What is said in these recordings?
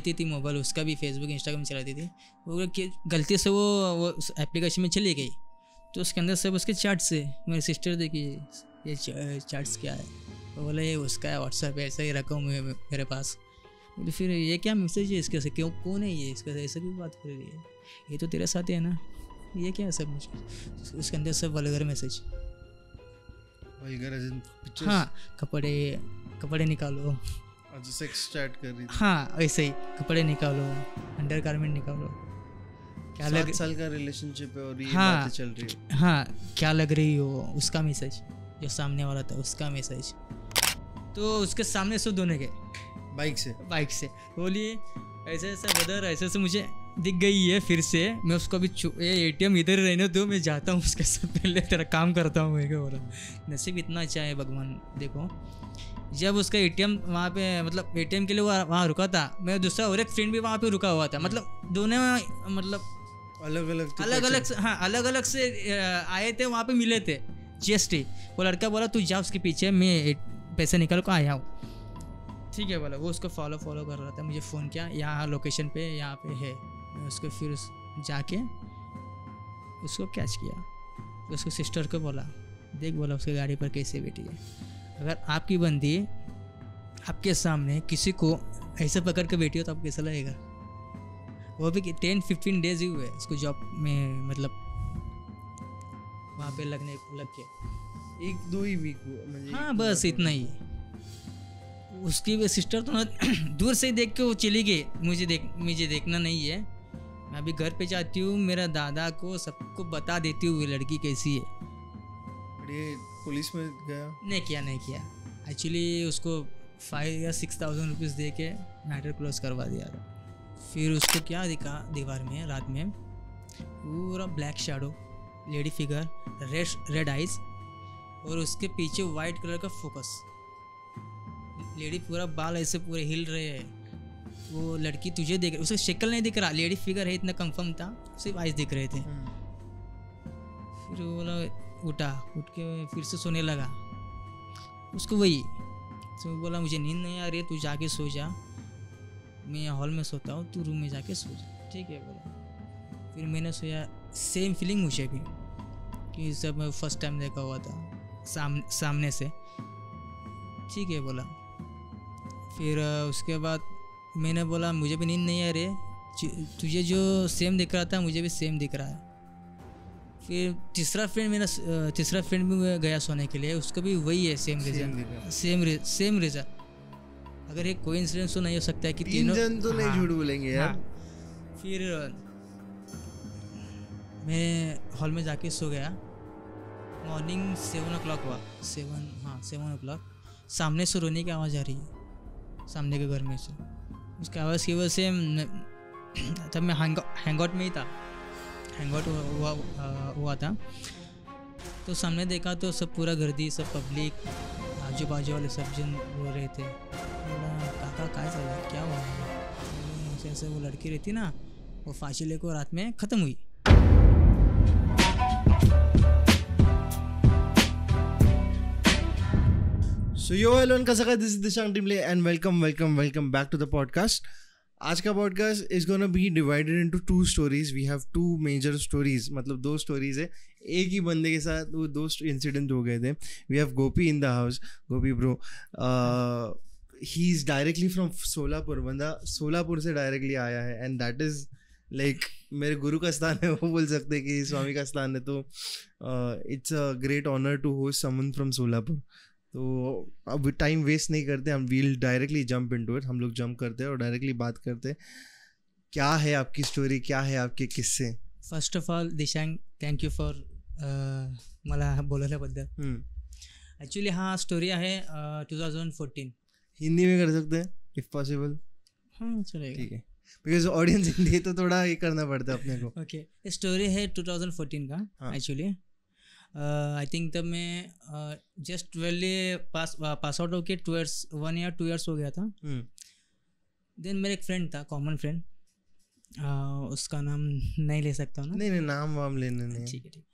रहती थी मोबाइल उसका भी फेसबुक इंस्टाग्राम चलाती थी वो गलती से वो वो एप्लीकेशन में चली गई तो उसके अंदर सब उसके चैट्स है मेरी सिस्टर देखी ये चैट्स क्या है वो बोला ये उसका है व्हाट्सएप ऐसा ही रखा हूँ मेरे पास तो फिर ये क्या मैसेज है इसके से क्यों कौन है ये इसके से ऐसे भी बात कर रही है ये तो तेरे साथ है ना ये क्या है सब मुझे उसके अंदर सब वलगर मैसेज हाँ कपड़े कपड़े निकालो सेक्स कर रही हाँ ऐसे ही कपड़े निकालो अंडर गारमेंट निकालो क्या लग साल का रिलेशनशिप है और ये हाँ, बातें चल रही है हाँ क्या लग रही हो उसका मैसेज जो सामने वाला था उसका मैसेज तो उसके सामने दोनों बाइक से बाइक से ऐसे ऐसे ऐसे मुझे दिख गई है फिर से मैं उसको अभी ए टी एम इधर रहने दो मैं जाता हूँ उसके साथ पहले तेरा काम करता हूँ नसीब इतना अच्छा है भगवान देखो जब उसका ए टी एम वहाँ पे मतलब ए टी एम के लिए वो वहाँ रुका था मैं दूसरा और एक फ्रेंड भी वहाँ पे रुका हुआ था मतलब दोनों मतलब अलग अलग अलग अलग हाँ अलग अलग से आए थे वहाँ पे मिले थे जी वो लड़का बोला तू जा उसके पीछे मैं पैसे निकाल कर आया हूँ ठीक है बोला वो उसको फॉलो फॉलो कर रहा था मुझे फ़ोन किया यहाँ लोकेशन पे यहाँ पे है मैं उसको फिर उस जाके उसको कैच किया उसको सिस्टर को बोला देख बोला उसकी गाड़ी पर कैसे बैठी है अगर आपकी बंदी आपके सामने किसी को ऐसे पकड़ के बैठी हो तो आपको कैसा लगेगा वो भी टेन फिफ्टीन डेज ही हुए उसको जॉब में मतलब वहाँ पे लगने लग के एक दो ही वीक मतलब हाँ बस इतना ही उसकी सिस्टर तो ना दूर से ही देख के वो चली गई मुझे देख मुझे देखना नहीं है मैं अभी घर पे जाती हूँ मेरा दादा को सबको बता देती हूँ लड़की कैसी है अरे पुलिस में गया नहीं किया नहीं किया एक्चुअली उसको फाइव या सिक्स थाउजेंड रुपीज़ दे के मैटर क्लोज करवा दिया फिर उसको क्या दिखा दीवार में रात में पूरा black shadow lady figure red red eyes और उसके पीछे वाइट कलर का फोकस लेडी पूरा बाल ऐसे पूरे हिल रहे हैं वो लड़की तुझे देख रही उसे शक्ल नहीं दिख रहा लेडी फिगर है इतना कंफर्म था सिर्फ आइज दिख रहे थे हम्म। फिर बोला उठा उठ के फिर से सोने लगा उसको वही तो बोला मुझे नींद नहीं आ रही है तू जाके सो जा मैं हॉल में सोता हूँ तू रूम में जाके सो जा ठीक है बोला फिर मैंने सोया सेम फीलिंग मुझे भी कि सब मैं फर्स्ट टाइम देखा हुआ था साम सामने से ठीक है बोला फिर उसके बाद मैंने बोला मुझे भी नींद नहीं आ रही तुझे जो सेम दिख रहा था मुझे भी सेम दिख रहा है फिर तीसरा फ्रेंड मेरा तीसरा फ्रेंड भी गया सोने के लिए उसका भी वही है same reason same same reason अगर एक कोई इंसिडेंस तो नहीं हो सकता है कि तीनों जन तो नहीं हाँ। झूठ बोलेंगे यार हाँ, फिर मैं हॉल में जाके सो गया मॉर्निंग सेवन ओ क्लॉक हुआ सेवन हाँ सेवन ओ क्लॉक सामने से रोने की आवाज़ आ रही है सामने के घर में से उसकी आवाज़ की वजह से तब मैं हैंग आउट में ही था हैंग आउट हुआ हुआ था तो सामने देखा तो सब पूरा गर्दी सब पब्लिक आजू बाजू वाले सब जन रो रहे थे काका का चल रहा क्या हुआ है ऐसे वो लड़की रहती ना वो फांसी लेकर रात में ख़त्म हुई So yo hello and kasaka this is Dishang Dimle and welcome welcome welcome back to the podcast. आज का podcast is gonna be divided to two stories we have two major stories मतलब दो स्टोरीज है एक ही बंदे के साथ वो दो इंसिडेंट हो गए थे we have Gopi in the house Gopi bro he is directly from Solapur बंदा सोलापुर से डायरेक्टली आया है एंड दैट इज़ लाइक मेरे गुरु का स्थान है वो बोल सकते हैं कि स्वामी का स्थान है तो it's a great honour to host someone from Solapur तो अब टाइम वेस्ट नहीं करते हम we'll directly jump into it हम लोग जंप करते हैं और डायरेक्टली बात करते हैं क्या है आपकी स्टोरी क्या है आपके किस्से first of all Dishang thank you for मला बोलवल्याबद्दल ॲक्च्युली हम्म. हा स्टोरी आहे टू थाउजंड फोर्टीन हिंदी में कर सकते हैं इफ पॉसिबल हाँ चलेगा ठीक है बिकॉज ऑडियंस हिंदी तो थोड़ा ये करना पड़ता है अपने को ओके स्टोरी है 2014 का एक्चुअली हाँ. आई थिंक तब मैं just twelve pass pass out होके two years one year two years हो गया था देन हम्म। मेरा एक फ्रेंड था कॉमन फ्रेंड उसका नाम नहीं ले सकता ना नहीं नहीं नाम वाम लेने नहीं ठीक है ठीक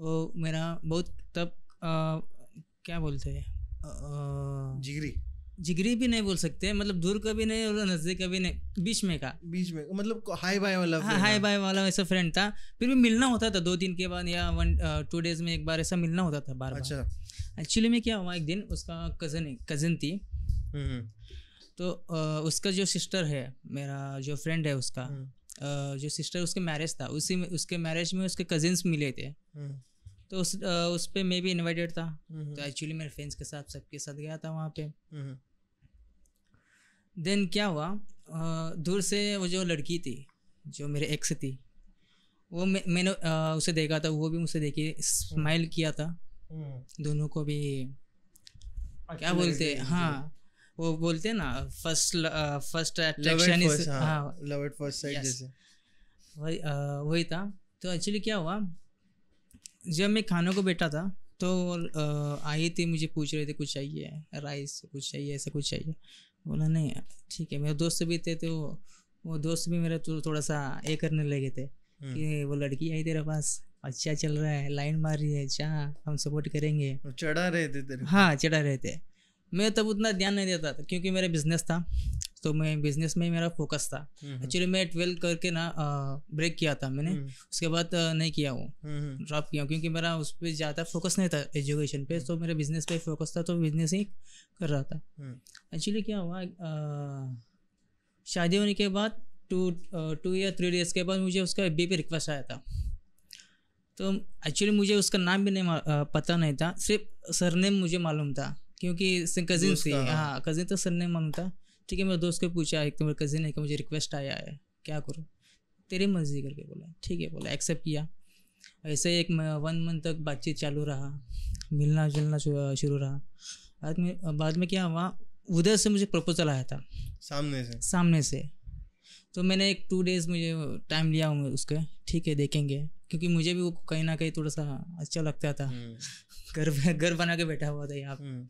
वो मेरा बहुत तब क्या बोलते हैं जिगरी जिगरी भी नहीं बोल सकते मतलब दूर का भी नहीं और नजदीक का भी नहीं बीच में का बीच में मतलब हाई बाय वाला हाँ हाई बाय वाला ऐसा फ्रेंड था फिर भी मिलना होता था दो दिन के बाद या वन टू डेज में एक बार ऐसा मिलना होता था बार अच्छा एक्चुअली में क्या हुआ एक दिन उसका कजन कजन थी हम्म, हम्म। तो uh, उसका जो सिस्टर है मेरा जो फ्रेंड है उसका हम्म। uh, जो सिस्टर उसके मैरिज था उसी में उसके मैरिज में उसके कजिन्स मिले थे तो उस उस पर मैं भी इन्वाइटेड था तो एक्चुअली मेरे फ्रेंड्स के साथ सबके साथ गया था वहाँ पे देन क्या हुआ दूर से वो जो लड़की थी जो मेरे एक्स थी वो मैं, मैंने उसे देखा था वो भी मुझसे देखी स्माइल किया था हम्म। दोनों को भी क्या बोलते हाँ वो बोलते हैं ना first first attraction is love at first sight जैसे वही वही था तो एक्चुअली क्या हुआ जब मैं खाने को बैठा था तो आए थे मुझे पूछ रहे थे कुछ चाहिए राइस कुछ चाहिए ऐसा कुछ चाहिए बोला नहीं ठीक है मेरे दोस्त भी थे तो वो दोस्त भी मेरा तो थोड़ा सा ये करने लगे थे हम्म। कि वो लड़की आई तेरे पास अच्छा चल रहा है लाइन मार रही है चाह हम सपोर्ट करेंगे चढ़ा रहे थे तेरे हाँ चढ़ा रहे थे मैं तब उतना ध्यान नहीं देता था क्योंकि मेरा बिजनेस था तो मैं बिजनेस में मेरा फोकस था एक्चुअली हम्म, हम्म। मैं ट्वेल्व करके ना ब्रेक किया था मैंने हम्म। उसके बाद नहीं किया वो ड्रॉप किया क्योंकि मेरा उस पर ज़्यादा फोकस नहीं था एजुकेशन पे तो मेरा बिजनेस पे फोकस था तो बिजनेस ही कर रहा था एक्चुअली क्या हुआ शादी होने के बाद टू टू या थ्री डेज के बाद मुझे उसका बी पी रिक्वेस्ट आया था तो एक्चुअली मुझे उसका नाम भी नहीं पता नहीं था सिर्फ सरनेम मुझे मालूम था क्योंकि कजिन थी हाँ कजिन हाँ, तो सरनेम मालूम था ठीक है मेरे दोस्त को पूछा एक तो मेरे कज़िन है कि मुझे रिक्वेस्ट आया है क्या करूँ तेरी मर्जी करके बोला ठीक है बोला एक्सेप्ट किया ऐसे एक वन मंथ तक बातचीत चालू रहा मिलना जुलना शुरू रहा बाद में बाद में क्या हुआ उधर से मुझे प्रपोजल आया था सामने से सामने से तो मैंने एक टू डेज़ मुझे टाइम लिया हूँ उसके ठीक है देखेंगे क्योंकि मुझे भी वो कहीं ना कहीं थोड़ा सा अच्छा लगता था हम्म। घर घर बना के बैठा हुआ था यहाँ हम्म।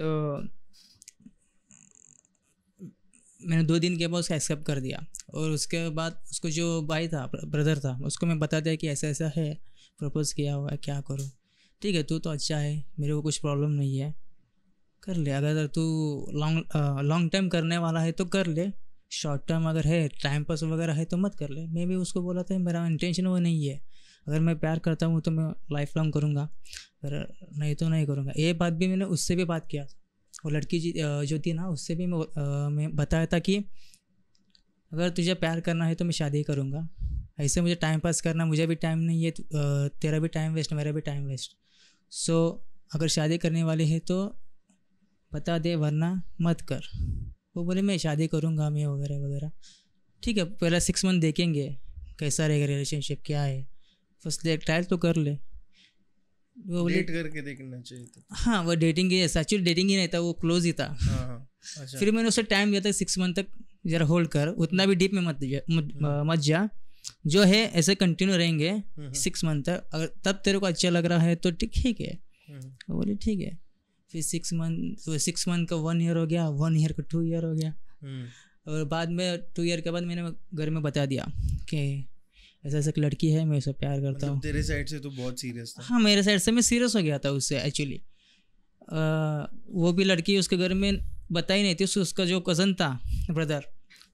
तो मैंने दो दिन के बाद उसका एक्सेप्ट कर दिया और उसके बाद उसको जो भाई था ब्रदर था उसको मैं बता दिया कि ऐसा ऐसा है प्रपोज़ किया हुआ है क्या करूँ ठीक है तू तो अच्छा है मेरे को कुछ प्रॉब्लम नहीं है कर ले अगर तू लॉन्ग लॉन्ग टर्म करने वाला है तो कर ले शॉर्ट टर्म अगर है टाइम पास वगैरह है तो मत कर ले मैं भी उसको बोला था मेरा इंटेंशन वो नहीं है अगर मैं प्यार करता हूँ तो मैं लाइफ लॉन्ग करूँगा अगर नहीं तो नहीं करूँगा ये बात भी मैंने उससे भी बात किया था वो लड़की जो थी ना उससे भी मैं मैं बताया था कि अगर तुझे प्यार करना है तो मैं शादी करूँगा ऐसे मुझे टाइम पास करना मुझे भी टाइम नहीं है तेरा भी टाइम वेस्ट मेरा भी टाइम वेस्ट सो अगर शादी करने वाली है तो बता दे वरना मत कर वो बोले मैं शादी करूँगा मैं वगैरह वगैरह ठीक है पहला सिक्स मंथ देखेंगे कैसा रहेगा रिलेशनशिप क्या है फर्स्ट ट्रायल तो कर ले वो डेट करके देखना चाहिए था तो। हाँ वो डेटिंग ही ऐसा एक्चुअली डेटिंग ही नहीं था वो क्लोज ही था हाँ, हाँ, अच्छा। फिर मैंने उसे टाइम दिया था सिक्स मंथ तक जरा होल्ड कर उतना भी डीप में मत जा हाँ। मत जा जो है ऐसे कंटिन्यू रहेंगे सिक्स हम्म, मंथ हम्म। तक अगर तब तेरे को अच्छा लग रहा है तो ठीक है हम्म, बोले ठीक है फिर सिक्स मंथ सिक्स मंथ का वन ईयर हो गया वन ईयर का टू ईयर हो गया और बाद में टू ईयर के बाद मैंने घर में बता दिया कि ऐसा ऐसा एक लड़की है मैं उसे प्यार करता मतलब हूँ तेरे साइड से तो बहुत सीरियस था हाँ मेरे साइड से मैं सीरियस हो गया था उससे एक्चुअली वो भी लड़की उसके घर में बताई नहीं थी उसका जो कज़न था ब्रदर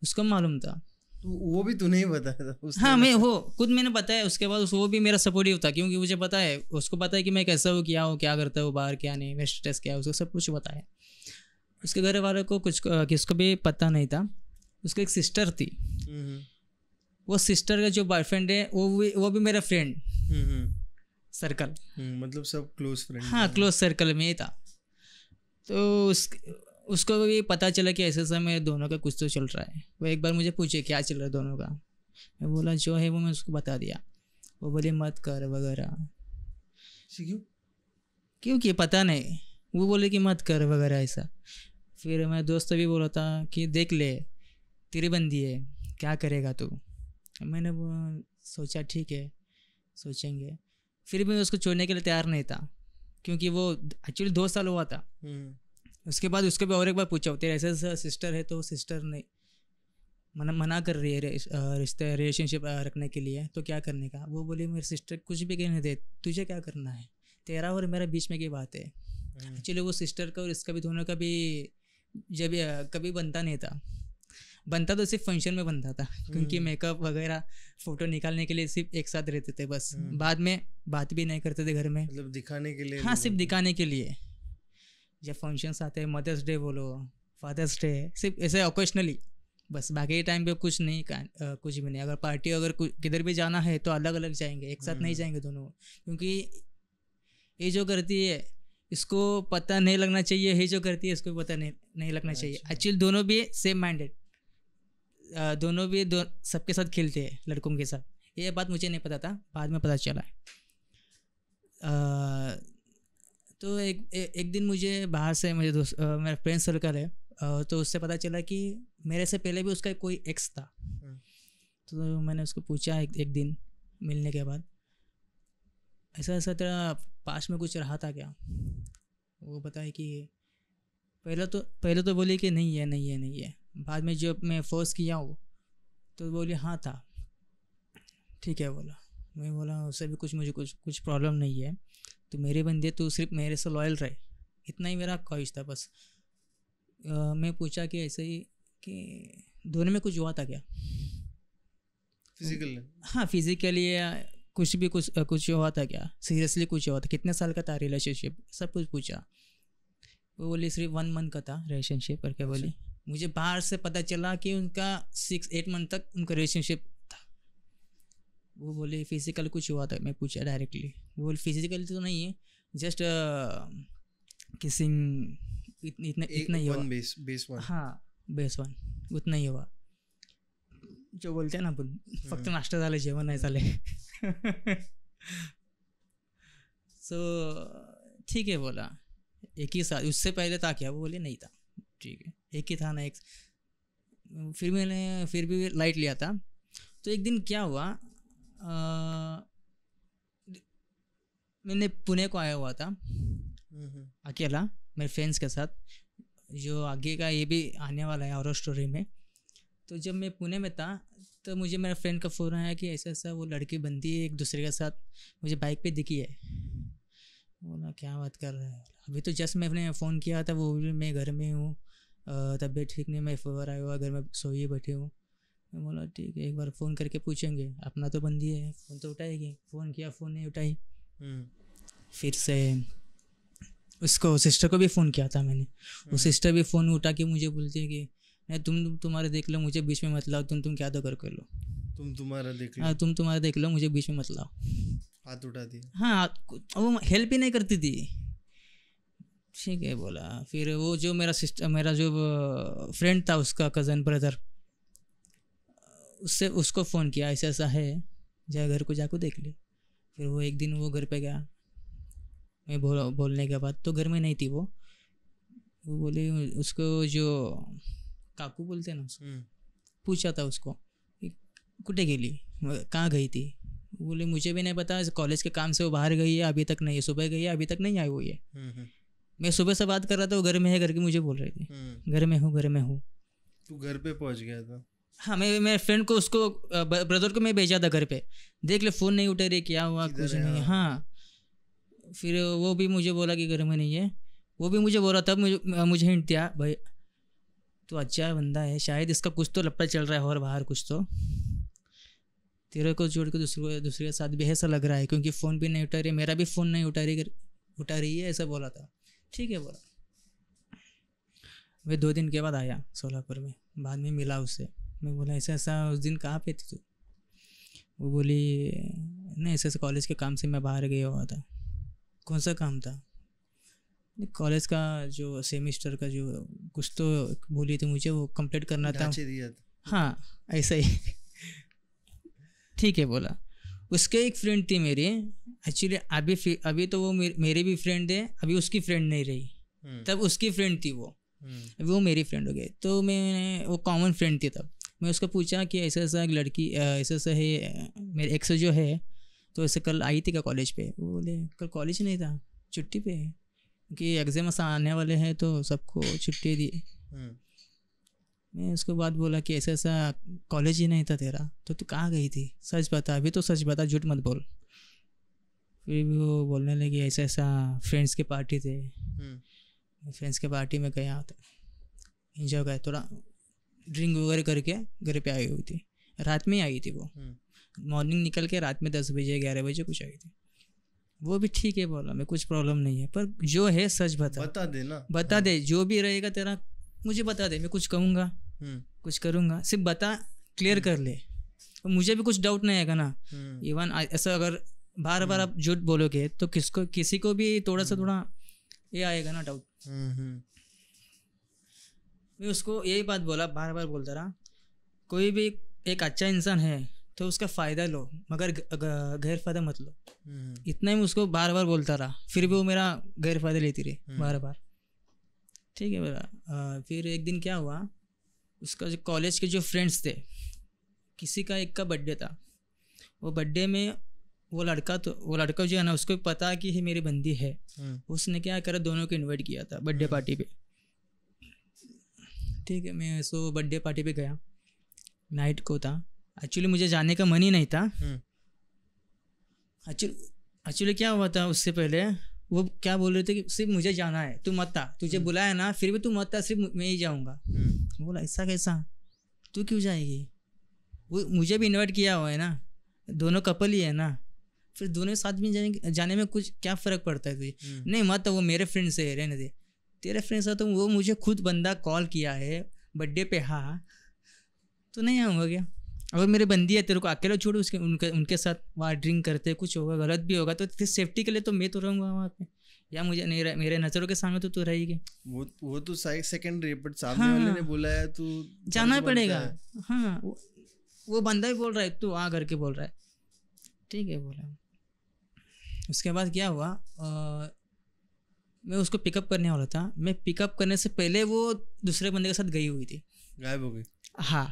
उसको मालूम था तो वो भी तूने ही बताया था हाँ मैं वो खुद मैंने बताया उसके बाद उस वो भी मेरा सपोर्टिव था क्योंकि मुझे पता है उसको पता है कि मैं कैसा हूँ क्या हूँ क्या करता हूँ बाहर क्या नहीं मेरा स्टेटस क्या है उसको सब कुछ बताया उसके घर वालों को कुछ किसको भी पता नहीं था उसकी एक सिस्टर थी हम्म, हम्म। वो सिस्टर का जो बॉयफ्रेंड है वो भी वो भी मेरा फ्रेंड हम्म, सर्कल हम्म. हम्म, मतलब सब क्लोज फ्रेंड हाँ क्लोज सर्कल में ही था तो उस उसको भी पता चला कि ऐसे ऐसा दोनों का कुछ तो चल रहा है वो एक बार मुझे पूछे क्या चल रहा है दोनों का मैं बोला जो है वो मैं उसको बता दिया वो बोले मत कर वगैरह क्यों क्योंकि पता नहीं वो बोले कि मत कर वगैरह ऐसा फिर मैं दोस्त भी बोला था कि देख ले तेरी बंदी है क्या करेगा तू मैंने वो सोचा ठीक है सोचेंगे फिर भी मैं उसको छोड़ने के लिए तैयार नहीं था क्योंकि वो एक्चुअली दो साल हुआ था हम्म। उसके बाद उसके भी और एक बार पूछा तेरे ऐसे ऐसा सिस्टर है तो सिस्टर नहीं मना मना कर रही है रिश्ते रिलेशनशिप रखने के लिए तो क्या करने का वो बोली मेरे सिस्टर कुछ भी कहने दे तुझे क्या करना है तेरा और मेरा बीच में की बात है एक्चुअली हम्म। वो सिस्टर का और इसका भी दोनों का भी जब कभी बनता नहीं था बनता तो सिर्फ फंक्शन में बनता था क्योंकि मेकअप हम्म। वगैरह फोटो निकालने के लिए सिर्फ एक साथ रहते थे बस हम्म। बाद में बात भी नहीं करते थे घर में मतलब दिखाने के लिए हाँ सिर्फ दिखाने के लिए जब फंक्शंस आते हैं मदर्स डे बोलो फादर्स डे सिर्फ ऐसे ओकेशनली बस बाकी टाइम पे कुछ नहीं आ, कुछ भी नहीं अगर पार्टी अगर किधर भी जाना है तो अलग अलग जाएंगे एक साथ नहीं हम्म। जाएंगे दोनों क्योंकि ये जो करती है इसको पता नहीं लगना चाहिए ये जो करती है इसको पता नहीं नहीं लगना चाहिए एक्चुअली अच्छा। दोनों भी सेम माइंडेड दोनों भी दो सबके साथ खेलते हैं लड़कों के साथ ये बात मुझे नहीं पता था बाद में पता चला है तो एक ए, एक दिन मुझे बाहर से मुझे दोस्त मेरा फ्रेंड सर्कल है आ, तो उससे पता चला कि मेरे से पहले भी उसका कोई एक्स था हम्म। तो मैंने उसको पूछा एक, एक दिन मिलने के बाद ऐसा ऐसा तेरा पास में कुछ रहा था क्या वो बताए कि पहले तो पहले तो बोली कि नहीं है नहीं है नहीं है बाद में जब मैं फोर्स किया हूँ तो बोली हाँ था ठीक है बोला मैं बोला उससे भी कुछ मुझे कुछ कुछ प्रॉब्लम नहीं है तो मेरे बंदे तो सिर्फ मेरे से लॉयल रहे इतना ही मेरा ख्वाहिश था बस आ, मैं पूछा कि ऐसे ही कि दोनों में कुछ हुआ था क्या फिजिकल हाँ फिजिकली कुछ भी कुछ कुछ हुआ था क्या सीरियसली कुछ हुआ था कितने साल का था रिलेशनशिप सब कुछ पूछा वो बोली सिर्फ वन मंथ का था रिलेशनशिप करके बोली मुझे बाहर से पता चला कि उनका सिक्स एट मंथ तक उनका रिलेशनशिप था वो बोले फिजिकल कुछ हुआ था मैं पूछा डायरेक्टली वो बोले फिजिकल तो नहीं है जस्ट किसिंग इतना इतना इतना ही हुआ बेस बेस वन हाँ बेस वन उतना ही हुआ जो बोलते हैं ना बोल हम्म। फक्त नाश्ता जाए जेवण नाही झाले सो ठीक है बोला एक ही साथ उससे पहले था क्या वो बोले नहीं था ठीक है एक ही था ना एक फिर मैंने फिर भी लाइट लिया था तो एक दिन क्या हुआ आ, मैंने पुणे को आया हुआ था हम्म, हम्म। अकेला मेरे फ्रेंड्स के साथ जो आगे का ये भी आने वाला है और स्टोरी में तो जब मैं पुणे में था तो मुझे मेरा फ्रेंड का फ़ोन आया कि ऐसा ऐसा वो लड़की बनती है एक दूसरे के साथ मुझे बाइक पे दिखी है बोला क्या बात कर रहे हैं अभी तो जस्ट मैंने फ़ोन किया था वो भी मैं घर में हूँ तबीयत ठीक नहीं मैं फीवर आया हुआ घर में सोइए बैठे हूँ मैं बोला ठीक है एक बार फ़ोन करके पूछेंगे अपना तो बंदी है फ़ोन तो उठाएगी फ़ोन किया फ़ोन नहीं उठाई हम्म। फिर से उसको सिस्टर को भी फ़ोन किया था मैंने वो हम्म। सिस्टर भी फ़ोन उठा के मुझे बोलती है कि नहीं तुम तुम्हारे देख लो मुझे बीच में मत लाओ तुम तुम क्या तो कर कर लो तुम तुम्हारा देख हाँ, लो हाँ तुम तुम्हारा देख लो मुझे बीच में मत लाओ हाथ उठा दिया हाँ वो हेल्प ही नहीं करती थी ठीक है बोला फिर वो जो मेरा सिस्टर मेरा जो फ्रेंड था उसका कज़न ब्रदर उससे उसको फ़ोन किया ऐसा ऐसा है जा घर को जाकर देख ले फिर वो एक दिन वो घर पे गया मैं बोल बोलने के बाद तो घर में नहीं थी वो वो बोले उसको जो काकू बोलते ना उसको हम्म। पूछा था उसको कुटे के कहाँ गई थी बोले मुझे भी नहीं पता कॉलेज के काम से वो बाहर गई है अभी तक नहीं है सुबह गई है अभी तक नहीं आई हुई है हम्म, हम्म। मैं सुबह से बात कर रहा था वो घर में है घर की मुझे बोल रही थी हम्म। घर में हूँ घर में हूँ तू घर पे पहुँच गया था हाँ मैं मेरे फ्रेंड को उसको ब्रदर को मैं भेजा था घर पे देख ले फ़ोन नहीं उठा रही क्या हुआ कुछ नहीं हाँ फिर वो भी मुझे बोला कि घर में नहीं है वो भी मुझे बोला तब मुझे मुझे हिंट दिया भाई तो अच्छा बंदा है शायद इसका कुछ तो लपटा चल रहा है और बाहर कुछ तो तेरे को जोड़ के दूसरे दूसरे के साथ भी ऐसा लग रहा है क्योंकि फ़ोन भी नहीं उठा रही मेरा भी फ़ोन नहीं उठा रही उठा रही है ऐसा बोला था ठीक है बोला वह दो दिन के बाद आया सोलापुर में बाद में मिला उससे मैं बोला ऐसा ऐसा उस दिन कहाँ पे थी तू वो बोली नहीं ऐसे ऐसे कॉलेज के काम से मैं बाहर गया हुआ था कौन सा काम था कॉलेज का जो सेमिस्टर का जो कुछ तो बोली थी मुझे वो कंप्लीट करना था हाँ ऐसा ही ठीक है बोला उसके एक फ्रेंड थी मेरी एक्चुअली अभी अभी तो वो मेरे भी फ्रेंड है अभी उसकी फ्रेंड नहीं रही हम्म। तब उसकी फ्रेंड थी वो हम्म। अभी वो मेरी फ्रेंड हो गई तो मैंने वो कॉमन फ्रेंड थी तब मैं उसको पूछा कि ऐसा ऐसा लड़की ऐसा ऐसा है मेरे एक्स जो है तो ऐसे कल आई थी क्या कॉलेज पे वो बोले कल कॉलेज नहीं था छुट्टी पे क्योंकि एग्ज़ाम आने वाले हैं तो सबको छुट्टी दी मैं उसके बाद बोला कि ऐसा ऐसा कॉलेज ही नहीं था तेरा तो तू कहाँ गई थी सच बता अभी तो सच बता झूठ मत बोल फिर भी वो बोलने लगी ऐसा ऐसा फ्रेंड्स के पार्टी थे फ्रेंड्स हम्म। के पार्टी में गया था तो इंजॉय कर थोड़ा ड्रिंक वगैरह करके घर पे आई हुई थी रात में ही आई थी वो मॉर्निंग हम्म। निकल के रात में दस बजे ग्यारह बजे कुछ आई थी वो भी ठीक है बोला मैं कुछ प्रॉब्लम नहीं है पर जो है सच बता बता दे ना बता हाँ। दे जो भी रहेगा तेरा मुझे बता दे मैं कुछ कहूँगा हम्म। कुछ करूँगा सिर्फ बता क्लियर हम्म। कर ले तो मुझे भी कुछ डाउट नहीं आएगा ना इवन हम्म। ऐसा अगर बार बार आप झूठ बोलोगे तो किसको किसी को भी थोड़ा सा थोड़ा ये आएगा ना डाउट मैं उसको यही बात बोला बार बार बोलता रहा कोई भी एक अच्छा इंसान है तो उसका फ़ायदा लो मगर गैर फ़ायदा मत लो इतना ही मैं उसको बार बार बोलता रहा फिर भी वो मेरा गैर फ़ायदा लेती रही बार बार ठीक है मेरा फिर एक दिन क्या हुआ उसका जो कॉलेज के जो फ्रेंड्स थे किसी का एक का बर्थडे था वो बर्थडे में वो लड़का तो वो लड़का जो है ना उसको पता कि ये मेरी बंदी है हम्म। उसने क्या करा दोनों को इनवाइट किया था बर्थडे हम्म। पार्टी पे ठीक है मैं सो बर्थडे पार्टी पे गया नाइट को था एक्चुअली मुझे जाने का मन ही नहीं था एक्चुअली हम्म। एक्चुअली क्या हुआ था उससे पहले वो क्या बोल रहे थे कि सिर्फ मुझे जाना है तू मत आ तुझे हम्म। बुलाया ना फिर भी तू मत आ सिर्फ मैं ही जाऊँगा हम्म। बोला ऐसा कैसा तू क्यों जाएगी वो मुझे भी इन्वाइट किया हुआ है ना दोनों कपल ही है ना फिर दोनों साथ में जाने जाने में कुछ क्या फ़र्क पड़ता है तुझे हम्म। नहीं मत वो मेरे फ्रेंड से रहने दे तेरे फ्रेंड से तो वो मुझे खुद बंदा कॉल किया है बर्थडे पे हाँ तो नहीं आऊँगा क्या अगर मेरे बंदी है तेरे को अकेला छोड़ो उसके उनके उनके साथ वहाँ ड्रिंक करते कुछ होगा गलत भी होगा तो सेफ्टी के लिए तो मैं तो रहूँगा वहाँ पे या मुझे नहीं रह, मेरे नज़रों के सामने तो तू रहेगी वो वो तो सेकेंडरी बट सामने हाँ, वाले ने हाँ। बोला है तू जाना पड़ेगा हाँ वो, वो बंदा ही बोल रहा है तू वहाँ करके बोल रहा है ठीक है बोला उसके बाद क्या हुआ आ, मैं उसको पिकअप करने वाला था मैं पिकअप करने से पहले वो दूसरे बंदे के साथ गई हुई थी गायब हो गई हाँ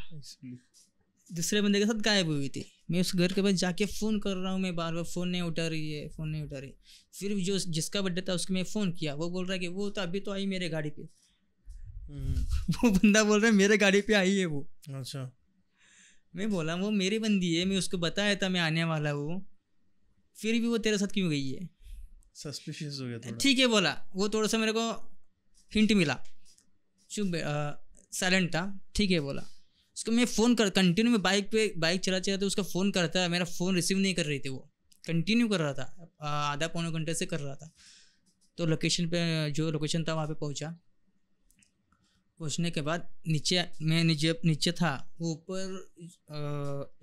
दूसरे बंदे के साथ गायब हुई थी मैं उस घर के पास जाके फ़ोन कर रहा हूँ मैं बार बार फ़ोन नहीं उठा रही है फ़ोन नहीं उठा रही फिर जो जिसका बर्थडे था उसको मैं फ़ोन किया वो बोल रहा है कि वो तो अभी तो आई मेरे गाड़ी पे हम्म। वो बंदा बोल रहा है मेरे गाड़ी पे आई है वो अच्छा मैं बोला वो मेरी बंदी है मैं उसको बताया था मैं आने वाला हूँ फिर भी वो तेरे साथ क्यों गई है सस्पिशियस हो गया ठीक है बोला वो थोड़ा सा मेरे को हिंट मिला चुप साइलेंट था ठीक है बोला उसको मैं फ़ोन कर कंटिन्यू में बाइक पे बाइक चला चला तो उसका फ़ोन करता है मेरा फ़ोन रिसीव नहीं कर रही थी वो कंटिन्यू कर रहा था आधा पौने घंटे से कर रहा था तो लोकेशन पे जो लोकेशन था वहाँ पे पहुँचा पहुँचने के बाद नीचे मैं नीचे नीचे था ऊपर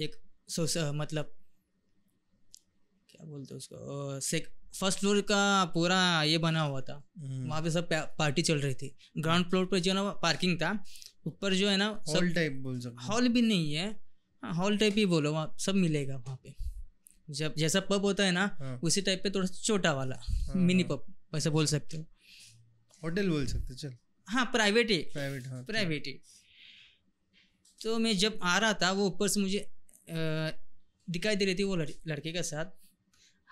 एक सो मतलब क्या बोलते उसको फर्स्ट फ्लोर का पूरा ये बना हुआ था हम्म। वहाँ पे सब पार्टी चल रही थी ग्राउंड फ्लोर पर जो ना पार्किंग था ऊपर जो है ना हॉल टाइप बोल सकते हॉल भी नहीं है हॉल हाँ, टाइप ही बोलो वहाँ सब मिलेगा वहाँ पे जब जैसा पब होता है ना हाँ। उसी टाइप पे थोड़ा सा छोटा वाला हाँ, मिनी हाँ। पब वैसे बोल सकते हो होटल बोल सकते चल हाँ प्राइवेट ही प्राइवेट हाँ प्राइवेट ही तो मैं जब आ रहा था वो ऊपर से मुझे दिखाई दे रही थी वो लड़के के साथ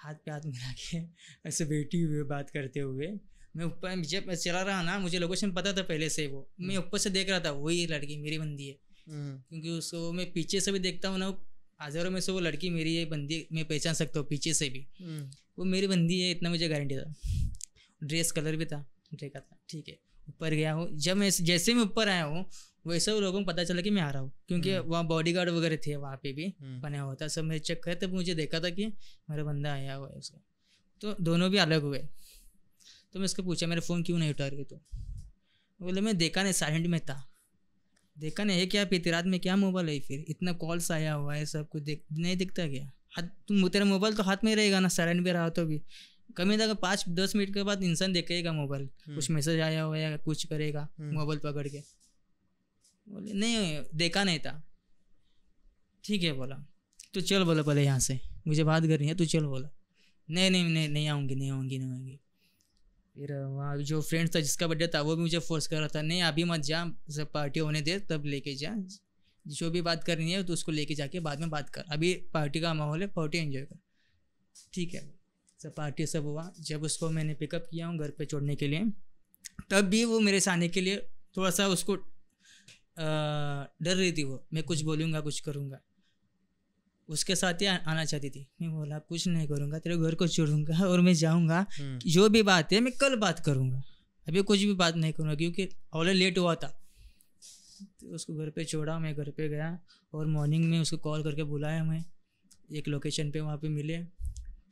हाथ पे हाथ मिला के ऐसे बैठी हुए बात करते हुए मैं ऊपर जब मैं चला रहा ना मुझे लोकेशन पता था पहले से वो मैं हम्म। ऊपर से देख रहा था वही लड़की मेरी बंदी है हम्म। क्योंकि उसको मैं पीछे से भी देखता हूँ ना हजारों में से वो लड़की मेरी है बंदी मैं पहचान सकता हूँ पीछे से भी हम्म। वो मेरी बंदी है इतना मुझे गारंटी था ड्रेस कलर भी था देखा था ठीक है ऊपर गया हूँ जब मैं जैसे मैं ऊपर आया हूँ वैसे वो लोगों को पता चला कि मैं आ रहा हूँ क्योंकि वहाँ बॉडी गार्ड वगैरह थे वहाँ पे भी बना हुआ था सब मेरे चेक करे तब मुझे देखा था कि मेरा बंदा आया हुआ है उसका तो दोनों भी अलग हुए तो मैं उसको पूछा मेरा फ़ोन क्यों नहीं उठा रही तो बोले मैं देखा नहीं साइलेंट में था देखा नहीं है क्या पीती रात में क्या मोबाइल है फिर इतना कॉल्स आया हुआ है सब कुछ देख नहीं दिखता क्या हाथ तुम तेरा मोबाइल तो हाथ में ही रहेगा ना साइलेंट में रहा तो भी कमी तक पाँच दस मिनट के बाद इंसान देखेगा मोबाइल हम्म। कुछ मैसेज आया हुआ या कुछ करेगा मोबाइल हम्म। पकड़ के बोले नहीं देखा नहीं था ठीक है बोला तो चल बोला पहले यहाँ से मुझे बात करनी है तू चल बोला नहीं नहीं नहीं नहीं आऊँगी नहीं आऊँगी नहीं आऊँगी फिर वहाँ जो फ्रेंड था जिसका बर्थडे था वो भी मुझे फोर्स कर रहा था नहीं अभी मत जा सब पार्टी होने दे तब लेके जा जो भी बात करनी है तो उसको लेके जाके बाद में बात कर अभी पार्टी का माहौल है पार्टी एंजॉय कर ठीक है सब पार्टी सब हुआ जब उसको मैंने पिकअप किया हूँ घर पे छोड़ने के लिए तब भी वो मेरे से आने के लिए थोड़ा सा उसको डर रही थी वो मैं कुछ बोलूँगा कुछ करूँगा उसके साथ ही आना चाहती थी मैं बोला कुछ नहीं करूँगा तेरे घर को छोड़ूंगा और मैं जाऊँगा हम्म। जो भी बात है मैं कल बात करूँगा अभी कुछ भी बात नहीं करूँगा क्योंकि ऑलरेडी लेट हुआ था तो उसको घर पे छोड़ा मैं घर पे गया और मॉर्निंग में उसको कॉल करके बुलाया मैं एक लोकेशन पे वहाँ पे मिले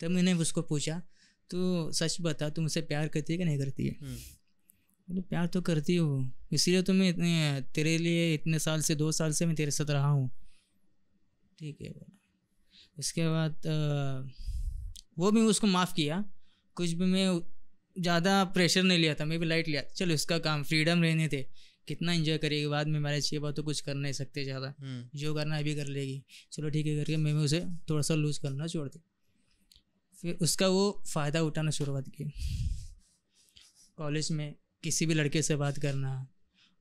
तब मैंने उसको पूछा तो सच बता तू मुझसे प्यार करती है कि नहीं करती है हम्म। बोले प्यार तो करती हो इसीलिए तो मैं इतने तेरे लिए इतने साल से दो साल से मैं तेरे साथ रहा हूँ ठीक है बोला उसके बाद वो भी उसको माफ़ किया कुछ भी मैं ज़्यादा प्रेशर नहीं लिया था मैं भी लाइट लिया चलो इसका काम फ्रीडम रहने थे कितना इन्जॉय करेगी बाद में मैरिज के बाद तो कुछ कर नहीं सकते ज़्यादा हम्म। जो करना अभी कर लेगी चलो ठीक है करके मैं भी उसे थोड़ा सा लूज़ करना छोड़ दी फिर उसका वो फ़ायदा उठाना शुरुआत की कॉलेज में किसी भी लड़के से बात करना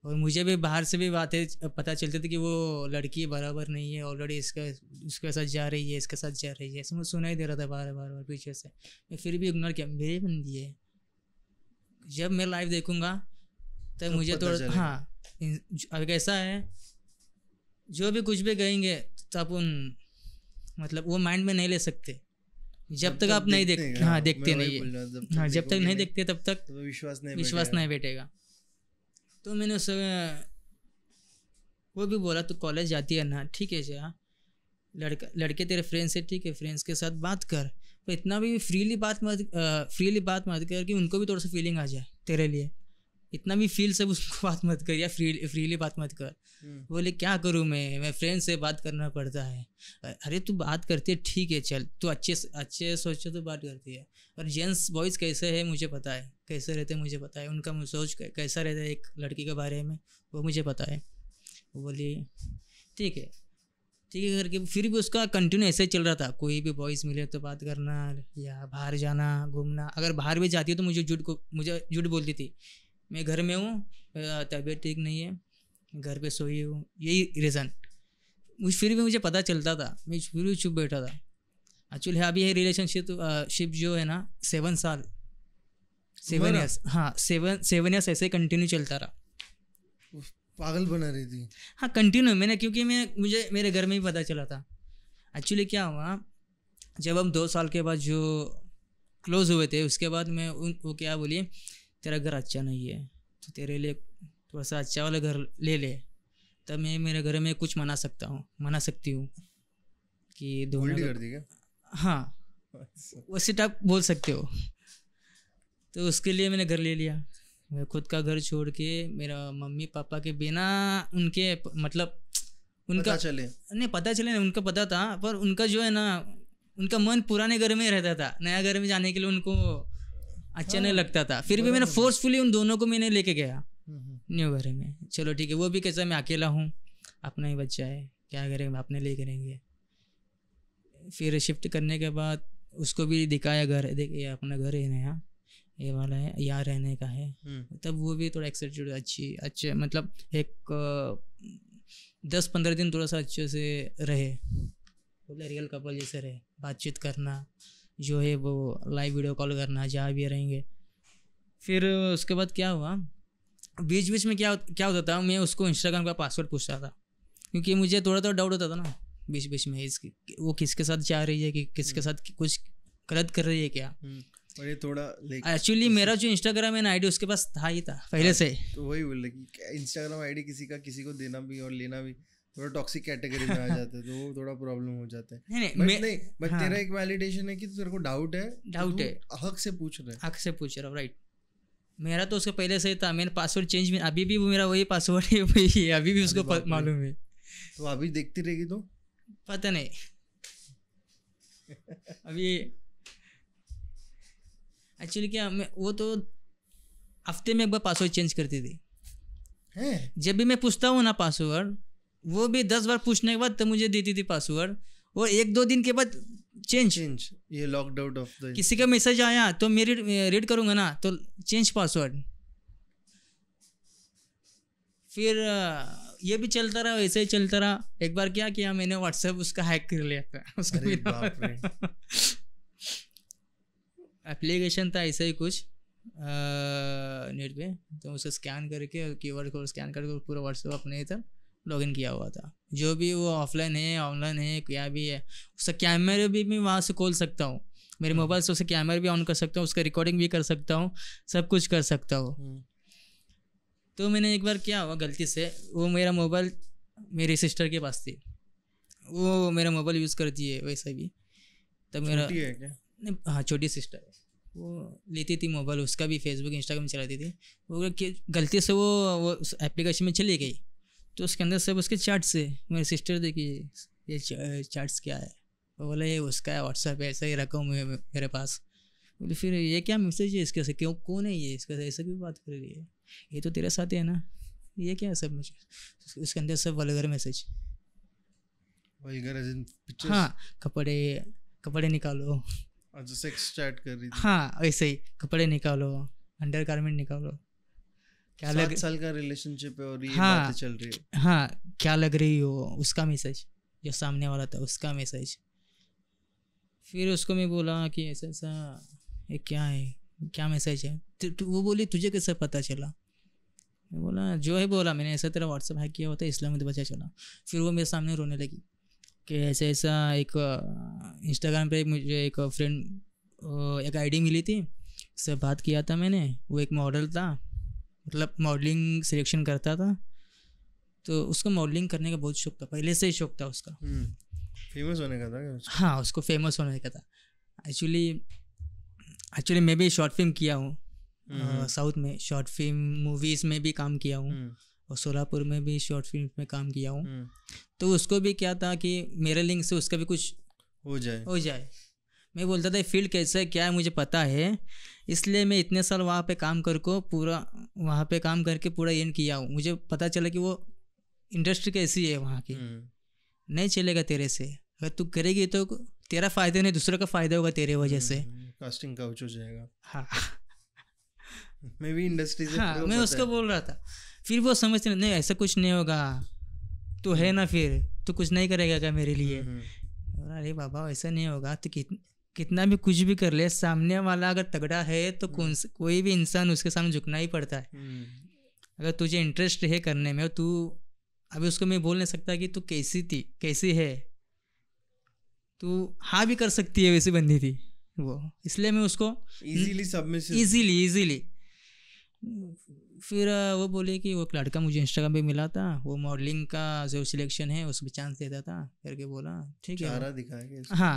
और मुझे भी बाहर से भी बातें पता चलती थी कि वो लड़की बराबर नहीं है ऑलरेडी इसका उसके साथ जा रही है इसके साथ जा रही है ऐसे मुझे सुना ही दे रहा था बार बार बार पीछे से मैं फिर भी इग्नोर किया मेरी बंदी है जब मैं लाइव देखूंगा तब तो मुझे थोड़ा हाँ अब कैसा है जो भी कुछ भी कहेंगे तो उन मतलब वो माइंड में नहीं ले सकते जब हाँ, तक आप नहीं देख हाँ देखते नहीं हाँ जब तक नहीं देखते तब तक विश्वास नहीं विश्वास नहीं बैठेगा तो मैंने उस वो भी बोला तो कॉलेज जाती है ना ठीक है जी हाँ लड़का लड़के तेरे फ्रेंड्स है ठीक है फ्रेंड्स के साथ बात कर पर इतना भी फ्रीली बात मत फ्रीली बात मत कर कि उनको भी थोड़ा सा फीलिंग आ जाए तेरे लिए इतना भी फील से उसको बात मत कर या फ्री फ्रीली बात मत कर हम्म। बोले क्या करूँ मैं मैं फ्रेंड से बात करना पड़ता है अरे तू बात करती है ठीक है चल तू अच्छे अच्छे सोचो तो बात करती है और जेंट्स बॉयज़ कैसे है मुझे पता है कैसे रहते मुझे पता है उनका सोच कैसा रहता है एक लड़की के बारे में वो मुझे पता है वो बोली ठीक है ठीक है करके फिर भी उसका कंटिन्यू ऐसे चल रहा था कोई भी बॉयज़ मिले तो बात करना या बाहर जाना घूमना अगर बाहर भी जाती है तो मुझे झूठ को मुझे झूठ बोलती थी मैं घर में हूँ तबीयत ठीक नहीं है घर पे सोई हूँ यही रीज़न मुझ फिर भी मुझे पता चलता था मैं फिर भी चुप बैठा था एक्चुअली हाँ, अभी ये रिलेशनशिप शिप जो है ना सेवन साल सेवन ईयर्स हाँ सेवन सेवन ईयर्स ऐसे कंटिन्यू चलता रहा पागल बना रही थी हाँ कंटिन्यू मैंने क्योंकि मैं मुझे मेरे घर में ही पता चला था एक्चुअली क्या हुआ जब हम दो साल के बाद जो क्लोज हुए थे उसके बाद मैं उन वो क्या बोलिए तेरा घर अच्छा नहीं है तो तेरे लिए थोड़ा सा अच्छा वाला घर ले ले तब मैं मेरे घर में कुछ मना सकता हूँ मना सकती हूँ कि दोनों तो कर दी हाँ अच्छा। वैसे टाइप तो बोल सकते हो तो उसके लिए मैंने घर ले लिया मैं खुद का घर छोड़ के मेरा मम्मी पापा के बिना उनके मतलब उनका पता चले नहीं पता चले नहीं उनका पता था पर उनका जो है ना उनका मन पुराने घर में रहता था नया घर में जाने के लिए उनको अच्छा नहीं लगता था फिर भी मैंने फोर्सफुली उन दोनों को मैंने लेके गया हम्म, हम्म। न्यू घर में चलो ठीक है वो भी कैसा मैं अकेला हूँ अपना ही बच्चा है क्या करेंगे अपने ले करेंगे फिर शिफ्ट करने के बाद उसको भी दिखाया घर देख ये अपना घर है नया ये वाला है यहाँ रहने का है हम्म। तब वो भी थोड़ा एक्साइटेड अच्छी अच्छे मतलब एक दस पंद्रह दिन थोड़ा सा अच्छे से रहे बोले रियल कपल जैसे रहे बातचीत करना जो है वो लाइव वीडियो कॉल करना जहाँ भी रहेंगे फिर उसके बाद क्या हुआ बीच बीच में क्या क्या होता था मैं उसको इंस्टाग्राम का पासवर्ड पूछता था क्योंकि मुझे थोड़ा थोड़ा डाउट होता था ना बीच बीच में इसकी वो किसके साथ जा रही है कि किसके हम्म। साथ कुछ गलत कर रही है क्या हम्म, और ये थोड़ा एक्चुअली मेरा जो इंस्टाग्राम एन आईडी उसके पास था ही था हाँ, पहले से तो वही बोल रहे इंस्टाग्राम आईडी किसी का किसी को देना भी और लेना भी थोड़ा टॉक्सिक कैटेगरी में आ जाते तो वो थोड़ा प्रॉब्लम हो जाता है नहीं नहीं बट हाँ, तेरा एक वैलिडेशन है कि तेरे को डाउट है डाउट तो है हक से पूछ हक से पूछ रहा हूँ राइट मेरा तो उसके पहले से था मैंने पासवर्ड चेंज में अभी भी वो मेरा वही पासवर्ड है वही है अभी भी उसको मालूम है तो अभी देखती रहेगी तो पता नहीं अभी एक्चुअली क्या मैं वो तो हफ्ते में एक बार पासवर्ड चेंज करती थी है? जब भी मैं पूछता हूँ ना पासवर्ड वो भी दस बार पूछने के बाद तो मुझे देती थी पासवर्ड वो एक दो दिन के बाद चेंज चेंज ये लॉकड आउट ऑफ द किसी का मैसेज आया तो मैं रीड रीड करूँगा ना तो चेंज पासवर्ड फिर ये भी चलता रहा ऐसे ही चलता रहा एक बार क्या किया मैंने व्हाट्सएप उसका हैक कर लिया उसका एप्लीकेशन था ऐसे ही कुछ नेट पे तो उसे स्कैन करके कीवर्ड को स्कैन करके पूरा व्हाट्सएप अपने इधर लॉगिन किया हुआ था जो भी वो ऑफलाइन है ऑनलाइन है क्या भी है उसका कैमरे भी मैं वहाँ से खोल सकता हूँ मेरे मोबाइल हम्म। से उसे कैमरा भी ऑन कर सकता हूँ उसका रिकॉर्डिंग भी कर सकता हूँ सब कुछ कर सकता हूँ हम्म। तो मैंने एक बार क्या हुआ गलती से वो मेरा मोबाइल मेरी सिस्टर के पास थी वो मेरा मोबाइल यूज़ करती है वैसे भी तब मेरा नहीं हाँ छोटी सिस्टर है वो लेती थी मोबाइल उसका भी फेसबुक इंस्टाग्राम चलाती थी वो गलती से वो वो उस एप्लीकेशन में चली गई तो उसके अंदर सब उसके चैट्स है मेरे सिस्टर देखी ये चैट्स क्या है वो बोला ये उसका है व्हाट्सएप ऐसा ही रखा हूँ मेरे पास बोले फिर ये क्या मैसेज है इसके से क्यों कौन है ये इसके ऐसा क्यों बात कर रही है ये तो तेरे साथ है ना ये क्या है सब मैसेज उसके अंदर सब वलगर मैसेज हाँ कपड़े कपड़े निकालो सेक्स चैट कर रही थी हाँ ऐसे ही कपड़े निकालो अंडर गारमेंट निकालो क्या लग साल का रिलेशनशिप है और ये हाँ, बातें चल रही है हाँ क्या लग रही हो उसका मैसेज जो सामने वाला था उसका मैसेज फिर उसको मैं बोला कि ऐसा ऐसा ये क्या है क्या मैसेज है तु, तो, तु, तो वो बोली तुझे कैसे पता चला मैं बोला जो है बोला मैंने ऐसा तेरा व्हाट्सअप हैक किया होता है इसलिए मुझे बचा चला फिर वो मेरे सामने रोने लगी कि ऐसा ऐसा एक इंस्टाग्राम पे मुझे एक फ्रेंड एक आईडी मिली थी उससे बात किया था मैंने वो एक मॉडल था मतलब मॉडलिंग सिलेक्शन करता था तो उसको मॉडलिंग करने का बहुत शौक था पहले से ही शौक था उसका फेमस हम्म, होने का था उसको? हाँ उसको फेमस होने का था एक्चुअली एक्चुअली मैं भी शॉर्ट फिल्म किया हूँ साउथ हम्म, हम्म। में शॉर्ट फिल्म मूवीज़ में भी काम किया हूँ और सोलापुर में भी शॉर्ट फिल्म में काम किया हूँ तो उसको भी क्या था कि मेरे लिंक से उसका भी कुछ हो जाए हो जाए मैं बोलता था फील्ड कैसा है क्या है मुझे पता है इसलिए मैं इतने साल वहाँ पे काम कर को पूरा वहाँ पे काम करके पूरा एंड किया हूँ मुझे पता चला कि वो इंडस्ट्री कैसी है वहाँ की हम्म। नहीं चलेगा तेरे से अगर तू करेगी तो तेरा फायदा नहीं दूसरे का फायदा होगा तेरे वजह से कास्टिंग काउच हो जाएगा हाँ मैं भी इंडस्ट्री से हाँ मैं उसको बोल रहा था फिर वो समझते नहीं ऐसा कुछ नहीं होगा तो है हम्म। ना फिर तो कुछ नहीं करेगा क्या मेरे लिए हम्म, अरे बाबा ऐसा नहीं होगा तो कितने कितना भी कुछ भी कर ले सामने वाला अगर तगड़ा है तो कौन कोई भी इंसान उसके सामने झुकना ही पड़ता है हम्म। अगर तुझे इंटरेस्ट है करने में तू अभी उसको मैं बोल नहीं सकता कि तू कैसी थी कैसी है तू हाँ भी कर सकती है वैसी बंदी थी वो इसलिए मैं उसको इजीली सबमिशन इजीली इजीली फिर वो बोले कि वो एक लड़का मुझे इंस्टाग्राम पे मिला था वो मॉडलिंग का जो सिलेक्शन है उसमें चांस देता था करके बोला ठीक है दिखाया हाँ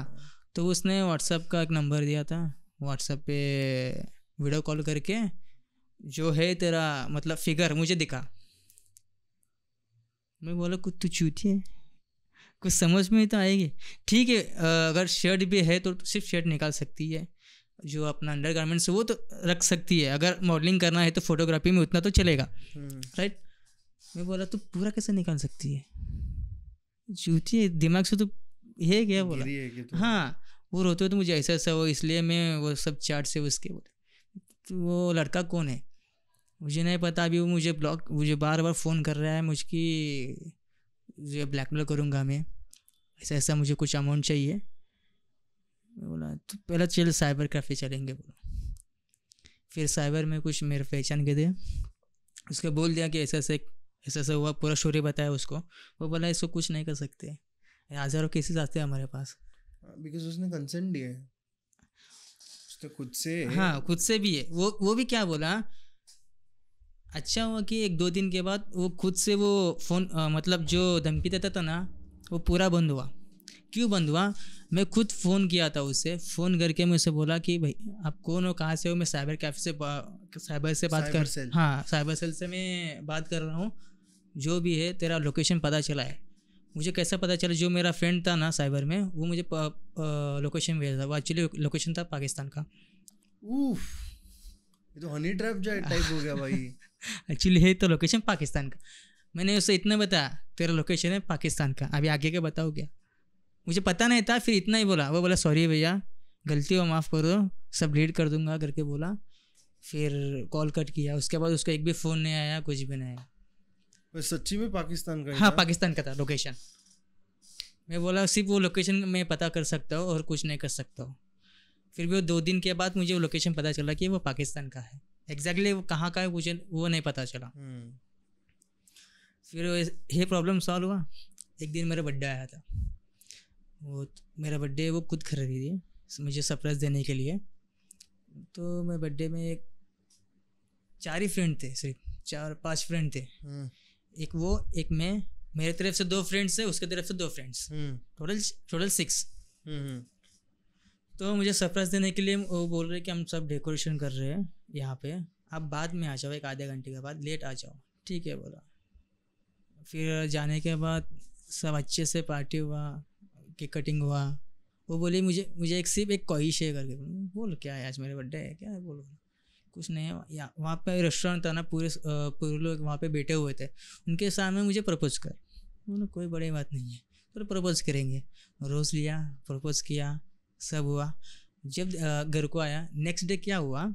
तो उसने व्हाट्सअप का एक नंबर दिया था व्हाट्सअप पे वीडियो कॉल करके जो है तेरा मतलब फिगर मुझे दिखा मैं बोला कुछ तो चूती है कुछ समझ में तो आएगी ठीक है अगर शर्ट भी है तो सिर्फ शर्ट निकाल सकती है जो अपना अंडर गारमेंट्स वो तो रख सकती है अगर मॉडलिंग करना है तो फोटोग्राफी में उतना तो चलेगा राइट हम्म। मैं बोला तो पूरा कैसे निकाल सकती है जूती दिमाग से तो ये क्या बोला हाँ वो रोते हो तो मुझे ऐसा ऐसा हो इसलिए मैं वो सब चार्ट से उसके बोले तो वो लड़का कौन है मुझे नहीं पता अभी वो मुझे ब्लॉक मुझे बार बार फ़ोन कर रहा है मुझकी मुझे ब्लैकमेल करूँगा मैं ऐसा ऐसा मुझे कुछ अमाउंट चाहिए बोला तो पहले चल साइबर कैफ़े चलेंगे बोला फिर साइबर में कुछ मेरे पहचान के थे उसको बोल दिया कि ऐसा ऐसे ऐसा ऐसा हुआ पूरा स्टोरी बताया उसको वो बोला इसको कुछ नहीं कर सकते हज़ारों केसेस आते हैं हमारे पास बिकॉज उसने कंसेंट दिया उसने खुद से हाँ खुद से भी है वो वो भी क्या बोला अच्छा हुआ कि एक दो दिन के बाद वो खुद से वो फ़ोन मतलब जो धमकी देता था ना वो पूरा बंद हुआ क्यों बंद हुआ मैं खुद फ़ोन किया था उससे फ़ोन करके मैं उसे बोला कि भाई आप कौन हो कहाँ से हो मैं साइबर कैफ़े से साइबर से बात साइबर कर सेल। हाँ साइबर सेल से मैं बात कर रहा हूँ जो भी है तेरा लोकेशन पता चला है मुझे कैसा पता चला जो मेरा फ्रेंड था ना साइबर में वो मुझे लोकेशन भेजा था वो एक्चुअली लोकेशन था पाकिस्तान का उफ ये तो हनी ट्रैप जो टाइप हो गया भाई एक्चुअली है तो लोकेशन पाकिस्तान का मैंने उसे इतना बताया तेरा लोकेशन है पाकिस्तान का अभी आगे के बताओ क्या मुझे पता नहीं था फिर इतना ही बोला वो बोला सॉरी भैया गलती हो माफ़ करो सब डिलीट कर दूंगा करके बोला फिर कॉल कट किया उसके बाद उसका एक भी फ़ोन नहीं आया कुछ भी नहीं आया सच्ची में पाकिस्तान का हाँ पाकिस्तान का था लोकेशन मैं बोला सिर्फ वो लोकेशन मैं पता कर सकता हूँ और कुछ नहीं कर सकता हूँ फिर भी वो दो दिन के बाद मुझे वो लोकेशन पता चला कि वो पाकिस्तान का है एग्जैक्टली exactly वो कहाँ का है मुझे वो नहीं पता चला हम्म। फिर ये प्रॉब्लम सॉल्व हुआ एक दिन मेरा बर्थडे आया था वो मेरा बर्थडे वो खुद खरीदी थी मुझे सरप्राइज़ देने के लिए तो मैं बर्थडे में एक चार ही फ्रेंड थे सिर्फ चार पांच फ्रेंड थे हम्म। एक वो एक मैं मेरे तरफ से दो फ्रेंड्स है उसके तरफ से दो फ्रेंड्स टोटल टोटल सिक्स तो मुझे सरप्राइज देने के लिए वो बोल रहे कि हम सब डेकोरेशन कर रहे हैं यहाँ पे आप बाद में आ जाओ एक आधे घंटे के बाद लेट आ जाओ ठीक है बोला फिर जाने के बाद सब अच्छे से पार्टी हुआ केक कटिंग हुआ वो बोली मुझे मुझे एक सिर्फ एक कोई है करके बोल क्या है आज मेरे बर्थडे है क्या है बोलो कुछ नहीं है या वहाँ पे रेस्टोरेंट था ना पूरे पूरे लोग वहाँ पे बैठे हुए थे उनके सामने मुझे प्रपोज कर उन्होंने कोई बड़ी बात नहीं है तो प्रपोज करेंगे रोज़ लिया प्रपोज किया सब हुआ जब घर को आया नेक्स्ट डे क्या हुआ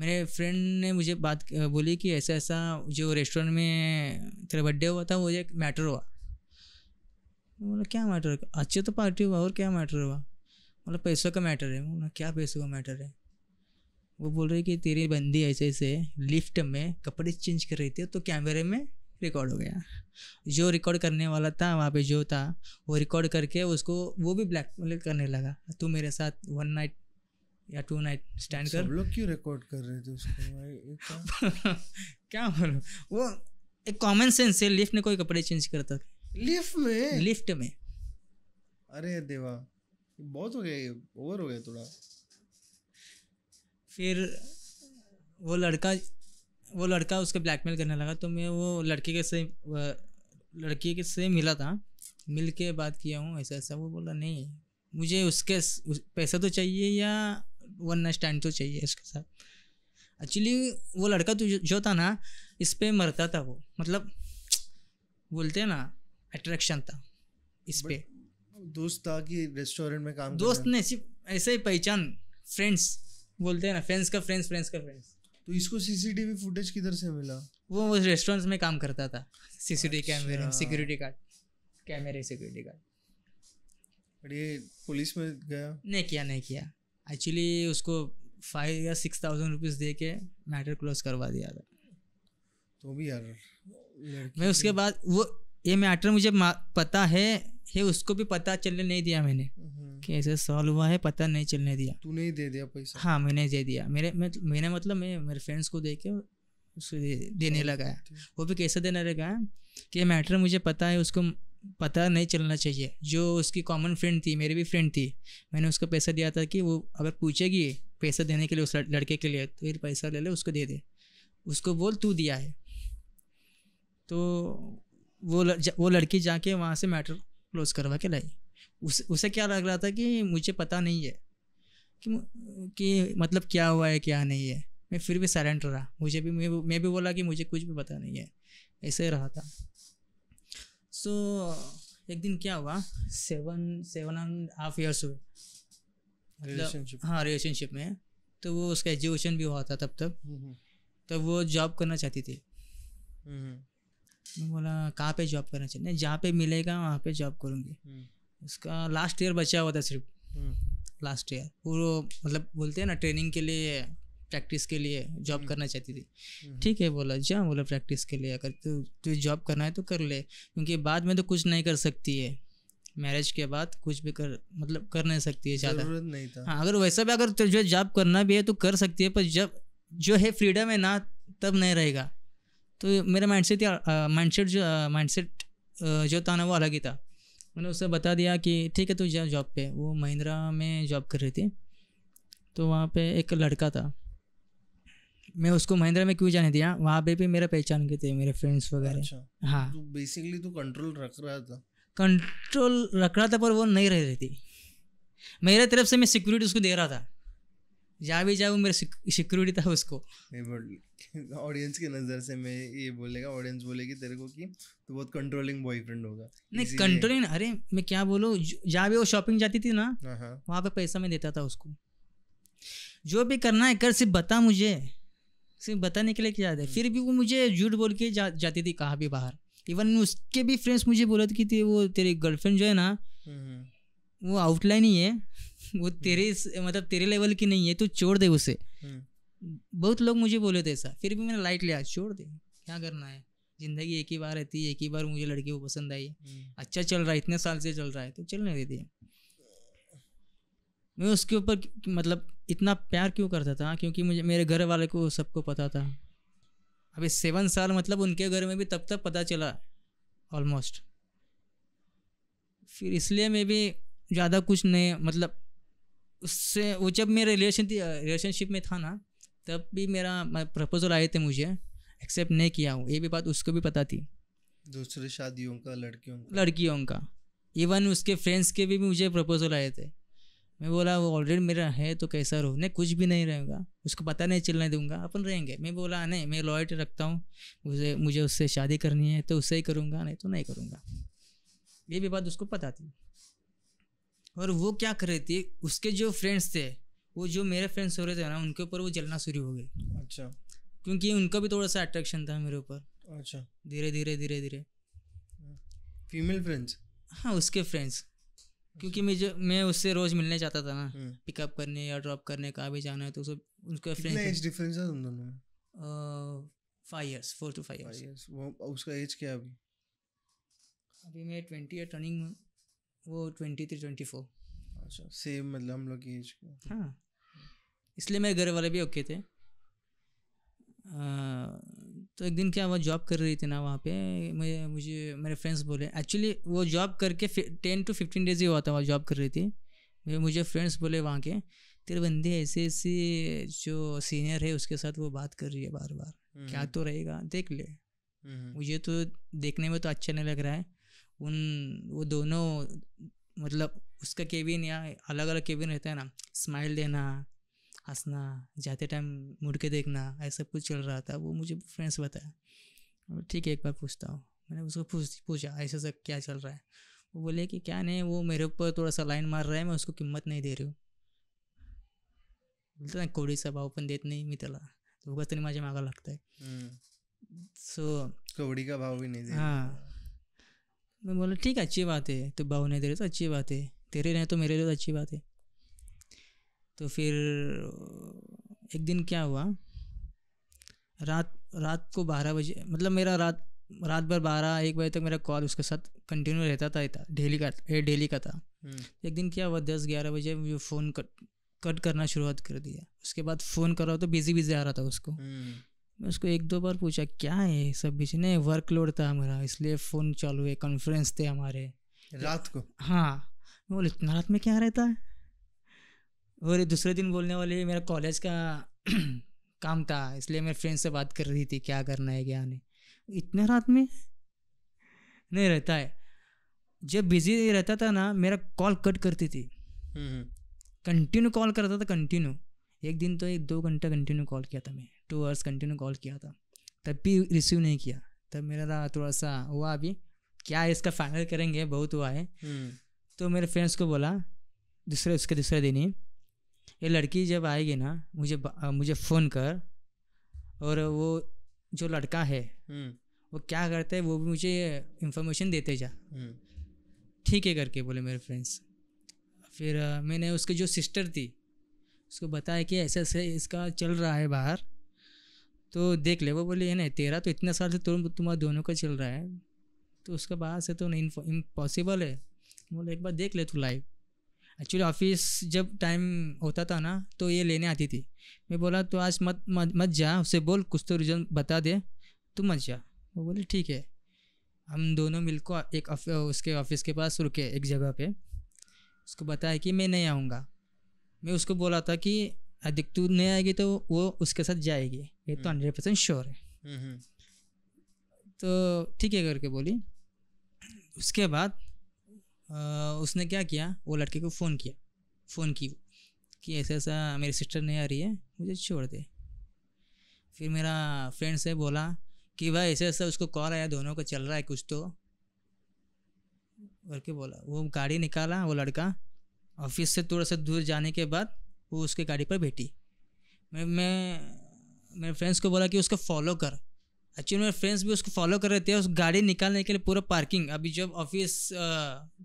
मेरे फ्रेंड ने मुझे बात बोली कि ऐसा ऐसा जो रेस्टोरेंट में तेरा बर्थडे हुआ था वो एक मैटर हुआ बोला क्या मैटर अच्छे तो पार्टी हुआ और क्या मैटर हुआ बोला पैसों का मैटर है बोला क्या पैसों का मैटर है वो बोल रहे कि तेरी बंदी ऐसे ऐसे लिफ्ट में कपड़े चेंज कर रही थी तो कैमरे में रिकॉर्ड हो गया जो रिकॉर्ड करने वाला था वहाँ पे जो था वो रिकॉर्ड करके उसको वो भी ब्लैक करने लगा तू मेरे साथ वन नाइट या टू नाइट स्टैंड कर लोग क्यों रिकॉर्ड कर रहे थे उसको क्या बोलो वो एक कॉमन सेंस है लिफ्ट में कोई कपड़े चेंज करता लिफ्ट में लिफ्ट में अरे देवा बहुत हो गया ये ओवर हो गया थोड़ा फिर वो लड़का वो लड़का उसके ब्लैकमेल करने लगा तो मैं वो लड़के के से लड़की के से मिला था मिल के बात किया हूँ ऐसा ऐसा वो बोला नहीं मुझे उसके उस, पैसा तो चाहिए या वन नाइट स्टैंड तो चाहिए उसके साथ एक्चुअली वो लड़का तो जो था ना इस पर मरता था वो मतलब बोलते हैं ना अट्रैक्शन था इस पर दोस्त था कि रेस्टोरेंट में काम दोस्त ने सिर्फ ऐसे ही पहचान फ्रेंड्स बोलते हैं ना फ्रेंड्स का फ्रेंड्स फ्रेंड्स का फ्रेंड्स तो इसको सीसीटीवी फुटेज किधर से मिला वो उस रेस्टोरेंट्स में काम करता था सीसीटीवी कैमरे सिक्योरिटी गार्ड कैमरे सिक्योरिटी गार्ड ये पुलिस में गया नहीं किया नहीं किया एक्चुअली उसको फाइव या सिक्स थाउजेंड रुपीज़ दे के मैटर क्लोज करवा दिया था तो भी यार मैं उसके बाद वो ये मैटर मुझे पता है ये उसको भी पता चलने नहीं दिया मैंने हम्म। कैसे सॉल्व हुआ है पता नहीं चलने दिया तू नहीं दे दिया पैसा हाँ मैंने दे दिया मेरे मैं, मैंने मतलब मैं मेरे फ्रेंड्स को दे के उसको दे, देने हाँ, लगाया वो भी कैसे देने लगाया कि मैटर मुझे पता है उसको पता नहीं चलना चाहिए जो उसकी कॉमन फ्रेंड थी मेरी भी फ्रेंड थी मैंने उसको पैसा दिया था कि वो अगर पूछेगी पैसा देने के लिए उस लड़के के लिए तो फिर पैसा ले ले उसको दे दे उसको बोल तू दिया है तो वो वो लड़की जाके वहाँ से मैटर क्लोज करवा के लाई उस उसे क्या लग रहा था कि मुझे पता नहीं है कि कि मतलब क्या हुआ है क्या नहीं है मैं फिर भी साइलेंट रहा मुझे भी मैं मैं भी बोला कि मुझे कुछ भी पता नहीं है ऐसे रहा था सो so, एक दिन क्या हुआ seven seven and half years हुए रिलेशनशिप मतलब हाँ रिलेशनशिप में तो वो उसका एजुकेशन भी हुआ था तब तक हम्म, हम्म। तब तो वो जॉब करना चाहती थी हम्म, मैं बोला कहाँ पे जॉब करना चाहिए नहीं जहाँ पे मिलेगा वहाँ पे जॉब करूँगी हम्म। उसका लास्ट ईयर बचा हुआ था सिर्फ लास्ट हम्म। ईयर वो मतलब बोलते हैं ना ट्रेनिंग के लिए प्रैक्टिस के लिए जॉब हम्म। करना चाहती थी ठीक है बोला जा बोला प्रैक्टिस के लिए अगर तू तो जॉब करना है तो कर ले क्योंकि बाद में तो कुछ नहीं कर सकती है मैरिज के बाद कुछ भी कर मतलब कर नहीं सकती है ज़्यादा नहीं था हाँ अगर वैसा भी अगर तुझे जॉब करना भी है तो कर सकती है पर जब जो है फ्रीडम है ना तब नहीं रहेगा तो मेरा माइंडसेट माइंड माइंडसेट जो माइंडसेट जो था ना वो अलग ही था मैंने उसे बता दिया कि ठीक है तू जा जॉब पे वो महिंद्रा में जॉब कर रही थी तो वहाँ पे एक लड़का था मैं उसको महिंद्रा में क्यों जाने दिया वहाँ पे भी मेरा पहचान के थे मेरे फ्रेंड्स वगैरह अच्छा। हाँ तो बेसिकली तू कंट्रोल रख रहा था कंट्रोल रख रहा था पर वो नहीं रह रही थी मेरे तरफ से मैं सिक्योरिटी उसको दे रहा था जहाँ भी जाऊँ मेरे सिक्योरिटी था उसको ऑडियंस की नज़र से मैं ये बोलेगा ऑडियंस बोलेगी तेरे को कि तो बहुत कंट्रोलिंग बॉयफ्रेंड होगा नहीं कंट्रोलिंग अरे मैं क्या बोलू जहाँ भी वो शॉपिंग जाती थी ना हाँ, हाँ। वहाँ पे पैसा मैं देता था उसको जो भी करना है कर सिर्फ बता मुझे सिर्फ बताने के लिए क्या है फिर भी वो मुझे झूठ बोल के जा, जाती थी कहाँ भी बाहर इवन उसके भी फ्रेंड्स मुझे बोला था वो तेरी गर्लफ्रेंड जो है ना हम्म, हम्म। वो आउटलाइन ही है वो हम्म। तेरे मतलब तेरे लेवल की नहीं है तू छोड़ दे उसे हम्म। बहुत लोग मुझे बोले थे ऐसा फिर भी मैंने लाइट लिया छोड़ दे क्या करना है जिंदगी एक ही बार रहती है एक ही बार मुझे लड़की को पसंद आई हम्म। अच्छा चल रहा है इतने साल से चल रहा है तो चलने देती है मैं उसके ऊपर मतलब इतना प्यार क्यों करता था क्योंकि मुझे मेरे घर वाले को सबको पता था अभी सेवन साल मतलब उनके घर में भी तब तक पता चला ऑलमोस्ट फिर इसलिए मैं भी ज़्यादा कुछ नहीं मतलब उससे वो जब मेरे रिलेशन रिलेशनशिप में था ना तब भी मेरा प्रपोजल आए थे मुझे एक्सेप्ट नहीं किया हूँ ये भी बात उसको भी पता थी दूसरे शादियों का लड़कियों का लड़कियों का इवन उसके फ्रेंड्स के भी मुझे प्रपोजल आए थे मैं बोला वो ऑलरेडी मेरा है तो कैसा रहो नहीं कुछ भी नहीं रहेगा उसको पता नहीं चलने दूंगा अपन रहेंगे मैं बोला नहीं मैं लॉयल्टी रखता हूँ मुझे मुझे उससे शादी करनी है तो उससे ही करूँगा नहीं तो नहीं करूँगा ये भी बात उसको पता थी और वो क्या कर रहे थे उसके जो फ्रेंड्स थे वो जो मेरे फ्रेंड्स हो रहे थे ना उनके ऊपर वो जलना शुरू हो गई अच्छा क्योंकि उनका भी थोड़ा सा अट्रैक्शन था मेरे ऊपर अच्छा धीरे धीरे धीरे धीरे फीमेल फ्रेंड्स हाँ उसके फ्रेंड्स क्योंकि मैं जो मैं उससे रोज मिलने जाता था ना पिकअप हम्म। करने या ड्रॉप करने कहाँ भी जाना है तो सब उसका फ्रेंड्स एज डिफरेंस है तुम दोनों में five years four to five years वो उसका एज क्या है अभी अभी मैं ट्वेंटी या टर्निंग वो ट्वेंटी थ्री ट्वेंटी फोर अच्छा सेम मतलब हम लोग एज हाँ इसलिए मेरे घर वाले भी ओके थे आ, तो एक दिन क्या हुआ जॉब कर रही थी ना वहाँ पे मैं मुझे मेरे फ्रेंड्स बोले एक्चुअली वो जॉब करके टेन टू फिफ्टीन डेज ही हुआ था वहाँ जॉब कर रही थी मुझे फ्रेंड्स बोले वहाँ के तेरे बंदे ऐसे ऐसे जो सीनियर है उसके साथ वो बात कर रही है बार बार क्या हम्म। तो रहेगा देख ले हम्म। मुझे तो देखने में तो अच्छा नहीं लग रहा है उन वो दोनों मतलब उसका केबिन या अलग अलग केबिन रहता है ना स्माइल देना हंसना जाते टाइम मुड़ के देखना ऐसा कुछ चल रहा था वो मुझे फ्रेंड्स बताया ठीक है एक बार पूछता हूँ मैंने उसको पूछ पूछा ऐसा सब क्या चल रहा है वो बोले कि क्या नहीं वो मेरे ऊपर थोड़ा सा लाइन मार रहा है मैं उसको कीमत नहीं दे रही हूँ बोलते ना सा भाव पण देत नाही मी त्याला उगाच तो तरी माझ्या मागा लगता है सो हम्म। कवडी का भाव भी नाही हां मैं बोला ठीक है अच्छी बात है तो भाव ने तेरे तो अच्छी बात है तेरे रहे तो मेरे लिए तो अच्छी बात है तो फिर एक दिन क्या हुआ रात रात को बारह बजे मतलब मेरा रात रात भर बारह एक बजे तक मेरा कॉल उसके साथ कंटिन्यू रहता था डेली का डेली का था हम्म। एक दिन क्या हुआ दस ग्यारह बजे मुझे फ़ोन कट कट करना शुरुआत कर दिया उसके बाद फ़ोन कर रहा तो बिज़ी बिज़ी आ रहा था उसको हम्म। मैं उसको एक दो बार पूछा क्या है सब बीच नहीं वर्कलोड था हमारा इसलिए फ़ोन चालू है कॉन्फ्रेंस थे हमारे रात को हाँ मैं बोले इतना रात में क्या रहता है और दूसरे दिन बोलने वाले मेरा कॉलेज का काम था इसलिए मेरे फ्रेंड से बात कर रही थी क्या करना है क्या नहीं इतने रात में नहीं रहता है जब बिजी रहता था ना मेरा कॉल कट करती थी कंटिन्यू हम्म, कॉल हम्म। करता था कंटिन्यू एक दिन तो एक दो घंटा कंटिन्यू कॉल किया था मैं टू आवर्स कंटिन्यू कॉल किया था तब भी रिसीव नहीं किया तब मेरा थोड़ा सा हुआ अभी क्या इसका फाइनल करेंगे बहुत हुआ है हम्म। तो मेरे फ्रेंड्स को बोला दूसरे उसके दूसरे दिन ही ये लड़की जब आएगी ना मुझे मुझे फ़ोन कर और वो जो लड़का है हम्म। वो क्या करता है वो भी मुझे इन्फॉर्मेशन देते जा हम्म। ठीक है करके बोले मेरे फ्रेंड्स फिर मैंने उसके जो सिस्टर थी उसको बताया कि ऐसे ऐसे इसका चल रहा है बाहर तो देख ले वो बोले ये नहीं तेरा तो इतने साल से तुम तुम्हारा दोनों का चल रहा है तो उसके बाद से तो नहीं इम्पॉसिबल है बोले एक बार देख ले तू लाइव एक्चुअली ऑफिस जब टाइम होता था ना तो ये लेने आती थी मैं बोला तो आज मत मत, जा उसे बोल कुछ तो रीज़न बता दे तू मत जा वो बोले ठीक है हम दोनों मिलकर एक उसके ऑफिस के पास रुके एक जगह पे उसको बताया कि मैं नहीं आऊँगा मैं उसको बोला था कि अधिक तू नहीं आएगी तो वो उसके साथ जाएगी ये तो हम्म। हंड्रेड परसेंट श्योर है हम्म, हम्म। तो ठीक है करके बोली उसके बाद उसने क्या किया वो लड़के को फ़ोन किया फ़ोन की कि ऐसा ऐसा मेरी सिस्टर नहीं आ रही है मुझे छोड़ दे फिर मेरा फ्रेंड से बोला कि भाई ऐसे ऐसा उसको कॉल आया दोनों को चल रहा है कुछ तो करके बोला वो गाड़ी निकाला वो लड़का ऑफिस से थोड़ा सा दूर जाने के बाद वो उसके गाड़ी पर बैठी मैं मैं मेरे फ्रेंड्स को बोला कि उसको फॉलो कर एक्चुअली मेरे फ्रेंड्स भी उसको फॉलो कर रहे थे उस गाड़ी निकालने के लिए पूरा पार्किंग अभी जब ऑफिस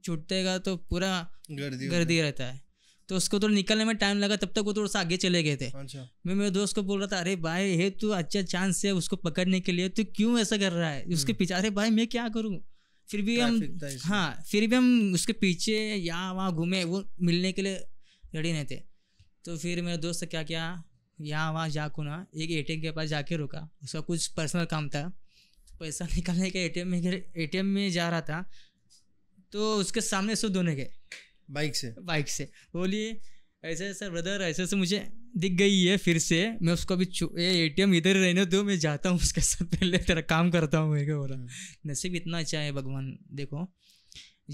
छूटतेगा तो पूरा गर्दी रहता है तो उसको थोड़ा तो निकलने में टाइम लगा तब तक वो थोड़ा सा आगे चले गए थे अच्छा मैं मेरे दोस्त को बोल रहा था अरे भाई ये तो अच्छा चांस है उसको पकड़ने के लिए तो क्यों ऐसा कर रहा है उसके हम्म। पीछे अरे भाई मैं क्या करूँ फिर भी हम हाँ फिर भी हम उसके पीछे यहाँ वहाँ घूमे वो मिलने के लिए रेडी नहीं थे तो फिर मेरे दोस्त क्या क्या यहाँ वहाँ जाको ना एक ए के पास जाके रुका उसका कुछ पर्सनल काम था पैसा निकालने का एटीएम में एटीएम में जा रहा था तो उसके सामने सो दोनों गए बाइक से बाइक से बोलिए ऐसे ऐसा ब्रदर ऐसे ऐसे मुझे दिख गई है फिर से मैं उसको अभी ए टी एम इधर रहने दो मैं जाता हूँ उसके साथ पहले तेरा काम करता हूँ मैं बोला हम्म। नसीब इतना अच्छा है भगवान देखो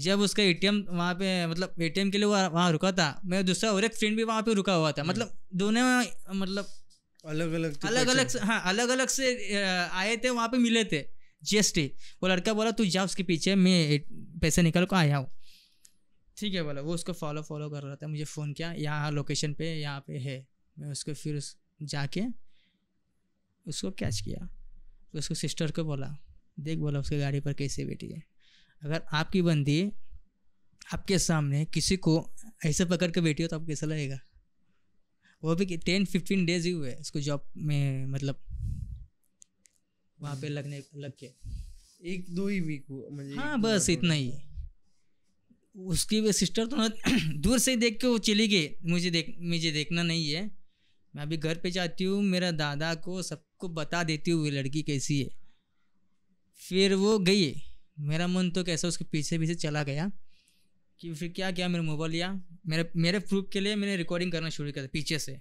जब उसका ए टी एम वहाँ पे मतलब ए टी एम के लिए वहाँ रुका था मैं दूसरा और एक फ्रेंड भी वहाँ पे रुका हुआ था मतलब दोनों मतलब अलग अलग अलग अलग हाँ अलग अलग से आए थे वहाँ पे मिले थे जीएसटी वो लड़का बोला तू जा उसके पीछे मैं पैसे निकाल कर आया हूँ ठीक है बोला वो उसको फॉलो फॉलो कर रहा था मुझे फ़ोन किया यहाँ लोकेशन पे यहाँ पे है मैं उसको फिर उस जाके उसको कैच किया उसको सिस्टर को बोला देख बोला उसकी गाड़ी पर कैसे बैठी है अगर आपकी बंदी आपके सामने किसी को ऐसे पकड़ के बैठी हो तो आपको कैसा लगेगा वो भी टेन फिफ्टीन डेज ही हुए उसको जॉब में मतलब वहाँ पे लगने लग के एक दो ही वीक मतलब हाँ बस इतना ही उसकी भी सिस्टर तो ना दूर से ही देख के वो चली गई मुझे देख मुझे देखना नहीं है मैं अभी घर पे जाती हूँ मेरा दादा को सबको बता देती हूँ वो लड़की कैसी है फिर वो गई मेरा मन तो कैसा उसके पीछे पीछे चला गया कि फिर क्या किया मेरा मोबाइल लिया मेरे मेरे प्रूफ के लिए मैंने रिकॉर्डिंग करना शुरू कर दिया पीछे से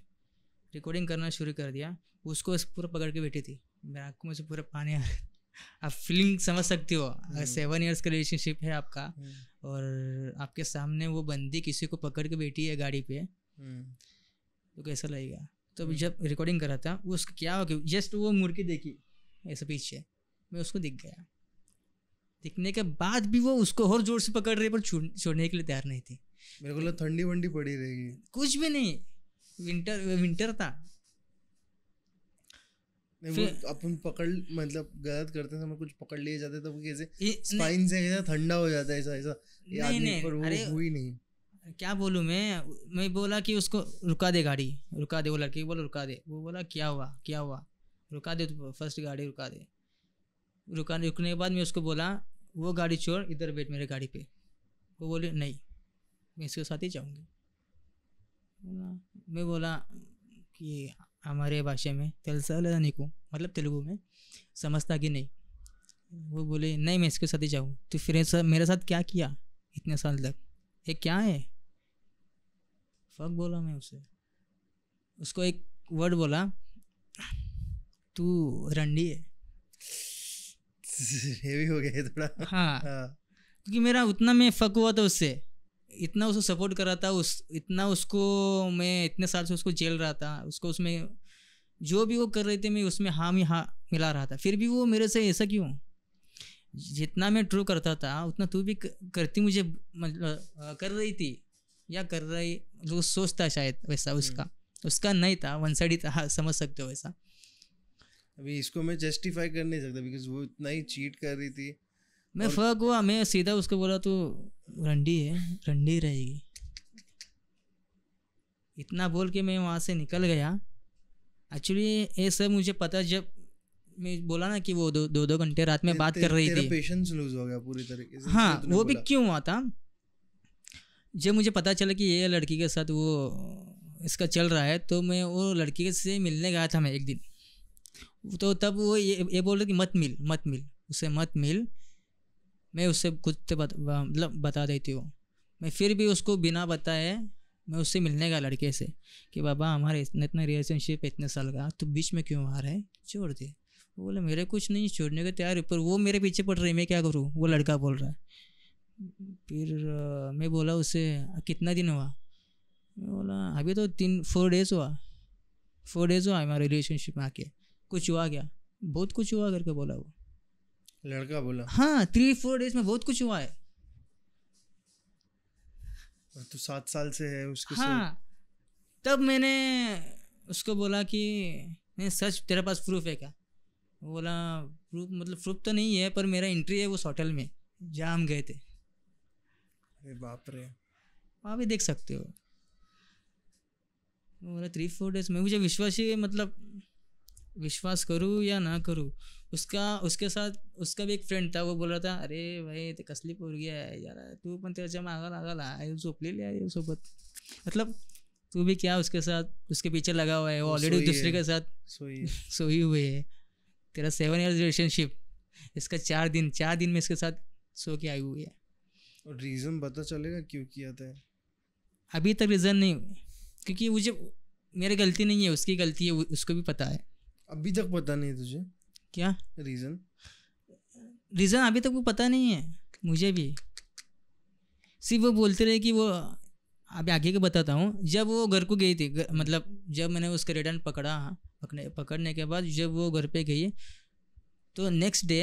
रिकॉर्डिंग करना शुरू कर दिया उसको पूरा पकड़ के बैठी थी मेरा आँखों में से पूरा पानी आ आप फीलिंग समझ सकती हो हम्म। अगर सेवन इयर्स का रिलेशनशिप है आपका हम्म। और आपके सामने वो बंदी किसी को पकड़ के बैठी है गाड़ी पे हम्म। तो कैसा लगेगा तो जब रिकॉर्डिंग करा था उसको क्या हो गया जस्ट वो मुर्गी देखी ऐसे पीछे मैं उसको दिख गया दिखने के बाद भी वो उसको और जोर से पकड़ रहे पर छोड़ने के लिए तैयार नहीं थी मेरे को ठंडी वंडी पड़ी रहेगी कुछ भी नहीं विंटर विंटर था अपन पकड़ मतलब गलत करते समय कुछ पकड़ लिए जाते तो कैसे स्पाइन से ऐसा ठंडा हो जाता है ऐसा ऐसा नहीं नहीं पर वो हुई नहीं क्या बोलूँ मैं मैं बोला कि उसको रुका दे गाड़ी रुका दे वो लड़की बोला रुका दे वो बोला क्या हुआ क्या हुआ रुका दे तो फर्स्ट गाड़ी रुका दे रुका रुकने के बाद मैं उसको बोला वो गाड़ी छोड़ इधर बैठ मेरे गाड़ी पे वो बोले नहीं मैं इसके साथ ही जाऊँगी मैं बोला कि हमारे भाषा में तेलसा निको मतलब तेलुगु में समझता कि नहीं वो बोले नहीं मैं इसके साथ ही जाऊँ तो फिर मेरे साथ क्या किया इतने साल तक ये क्या है फक बोला मैं उसे उसको एक वर्ड बोला तू रंडी है हेवी हो गया थोड़ा हाँ।, हाँ क्योंकि मेरा उतना मैं फक हुआ था उससे इतना उसको सपोर्ट कर रहा था उस इतना उसको मैं इतने साल से उसको जेल रहा था उसको उसमें जो भी वो कर रहे थे मैं उसमें हाँ में हाँ मिला रहा था फिर भी वो मेरे से ऐसा क्यों जितना मैं ट्रू करता था उतना तू भी करती मुझे मतलब कर रही थी या कर रही वो सोचता शायद वैसा हम्म। उसका उसका नहीं था वन साइड ही था हाँ, समझ सकते हो वैसा अभी इसको मैं जस्टिफाई कर नहीं सकता बिकॉज वो इतना ही चीट कर रही थी मैं फर्क हुआ मैं सीधा उसको बोला तो रंडी है रंडी रहेगी इतना बोल के मैं वहाँ से निकल गया एक्चुअली ये सब मुझे पता जब मैं बोला ना कि वो दो दो, दो घंटे रात में ते, बात ते, कर रही थी पेशेंस लूज हो गया पूरी तरीके से हाँ वो भी क्यों हुआ था जब मुझे पता चला कि ये लड़की के साथ वो इसका चल रहा है तो मैं वो लड़की से मिलने गया था मैं एक दिन तो तब वो ये ये बोल रहे कि मत मिल मत मिल उसे मत मिल मैं उससे कुछ तो बत, मतलब बता देती हूँ मैं फिर भी उसको बिना बताए मैं उससे मिलने का लड़के से कि बाबा हमारे इतने इतने रिलेशनशिप है इतने साल का तो बीच में क्यों आ रहा है छोड़ दे वो बोले मेरे कुछ नहीं छोड़ने का तैयार पर वो मेरे पीछे पड़ रही मैं क्या करूँ वो लड़का बोल रहा है फिर मैं बोला उसे कितना दिन हुआ मैं बोला अभी तो तीन फोर डेज़ हुआ फोर डेज़ हुआ हमारे रिलेशनशिप में आके कुछ हुआ क्या बहुत कुछ हुआ करके बोला वो लड़का बोला हाँ थ्री फोर डेज में बहुत कुछ हुआ है तो सात साल से है उसके हाँ तब मैंने उसको बोला कि नहीं सच तेरे पास प्रूफ है क्या बोला प्रूफ मतलब प्रूफ तो नहीं है पर मेरा एंट्री है उस होटल में जहाँ हम गए थे अरे बाप रे आप भी देख सकते हो बोला थ्री फोर डेज में मुझे विश्वास ही मतलब विश्वास करूँ या ना करूँ उसका उसके साथ उसका भी एक फ्रेंड था वो बोल रहा था अरे भाई ते तो कसली गया है यार तू पण त्याच्या आगल लागाला ले लिया सोबत मतलब तू भी क्या उसके साथ उसके पीछे लगा हुआ है वो ऑलरेडी दूसरे के साथ सोई हुए है तेरा सेवन ईयर रिलेशनशिप इसका चार दिन चार दिन में इसके साथ सो के आई हुई है और रीज़न पता चलेगा क्यों किया था अभी तक रीज़न नहीं क्योंकि मुझे मेरी गलती नहीं है उसकी गलती है उसको भी पता है अभी तक पता नहीं तुझे क्या रीज़न रीज़न अभी तक वो पता नहीं है मुझे भी सिर्फ वो बोलते रहे कि वो अभी आगे के बताता हूँ जब वो घर को गई थी गर, मतलब जब मैंने उसका रिटर्न पकड़ा पकड़ने पकड़ने के बाद जब वो घर पे गई तो नेक्स्ट डे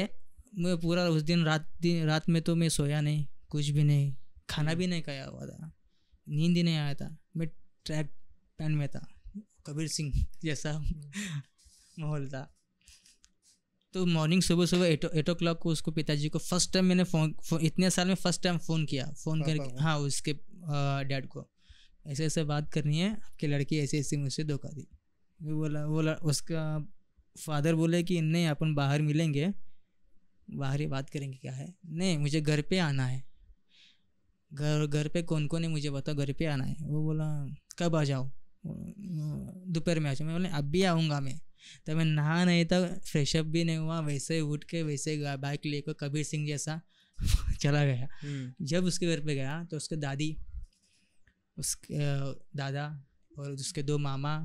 मैं पूरा उस दिन रात दिन रात में तो मैं सोया नहीं कुछ भी नहीं खाना भी नहीं खाया हुआ था नींद ही नहीं आया था मैं ट्रैक पैन में था कबीर सिंह जैसा माहौल था तो मॉर्निंग सुबह सुबह एट एट ओ क्लॉक को उसको पिताजी को फर्स्ट टाइम मैंने फ़ोन इतने साल में फ़र्स्ट टाइम फ़ोन किया फ़ोन हाँ, करके हाँ, हाँ।, हाँ उसके डैड को ऐसे ऐसे बात करनी है आपकी लड़की ऐसे ऐसे मुझसे धोखा दी वो बोला वो उसका फादर बोले कि नहीं अपन बाहर मिलेंगे बाहर ही बात करेंगे क्या है नहीं मुझे घर पे आना है घर घर पे कौन कौन है मुझे बताओ घर पे आना है वो बोला कब आ जाओ दोपहर में आ जाओ मैं बोला अब भी आऊँगा मैं तो मैं नहा नहीं था फ्रेशअप भी नहीं हुआ वैसे ही उठ के वैसे ही बाइक लेकर कबीर सिंह जैसा चला गया हम्म। जब उसके घर पे गया तो उसके दादी उसके दादा और उसके दो मामा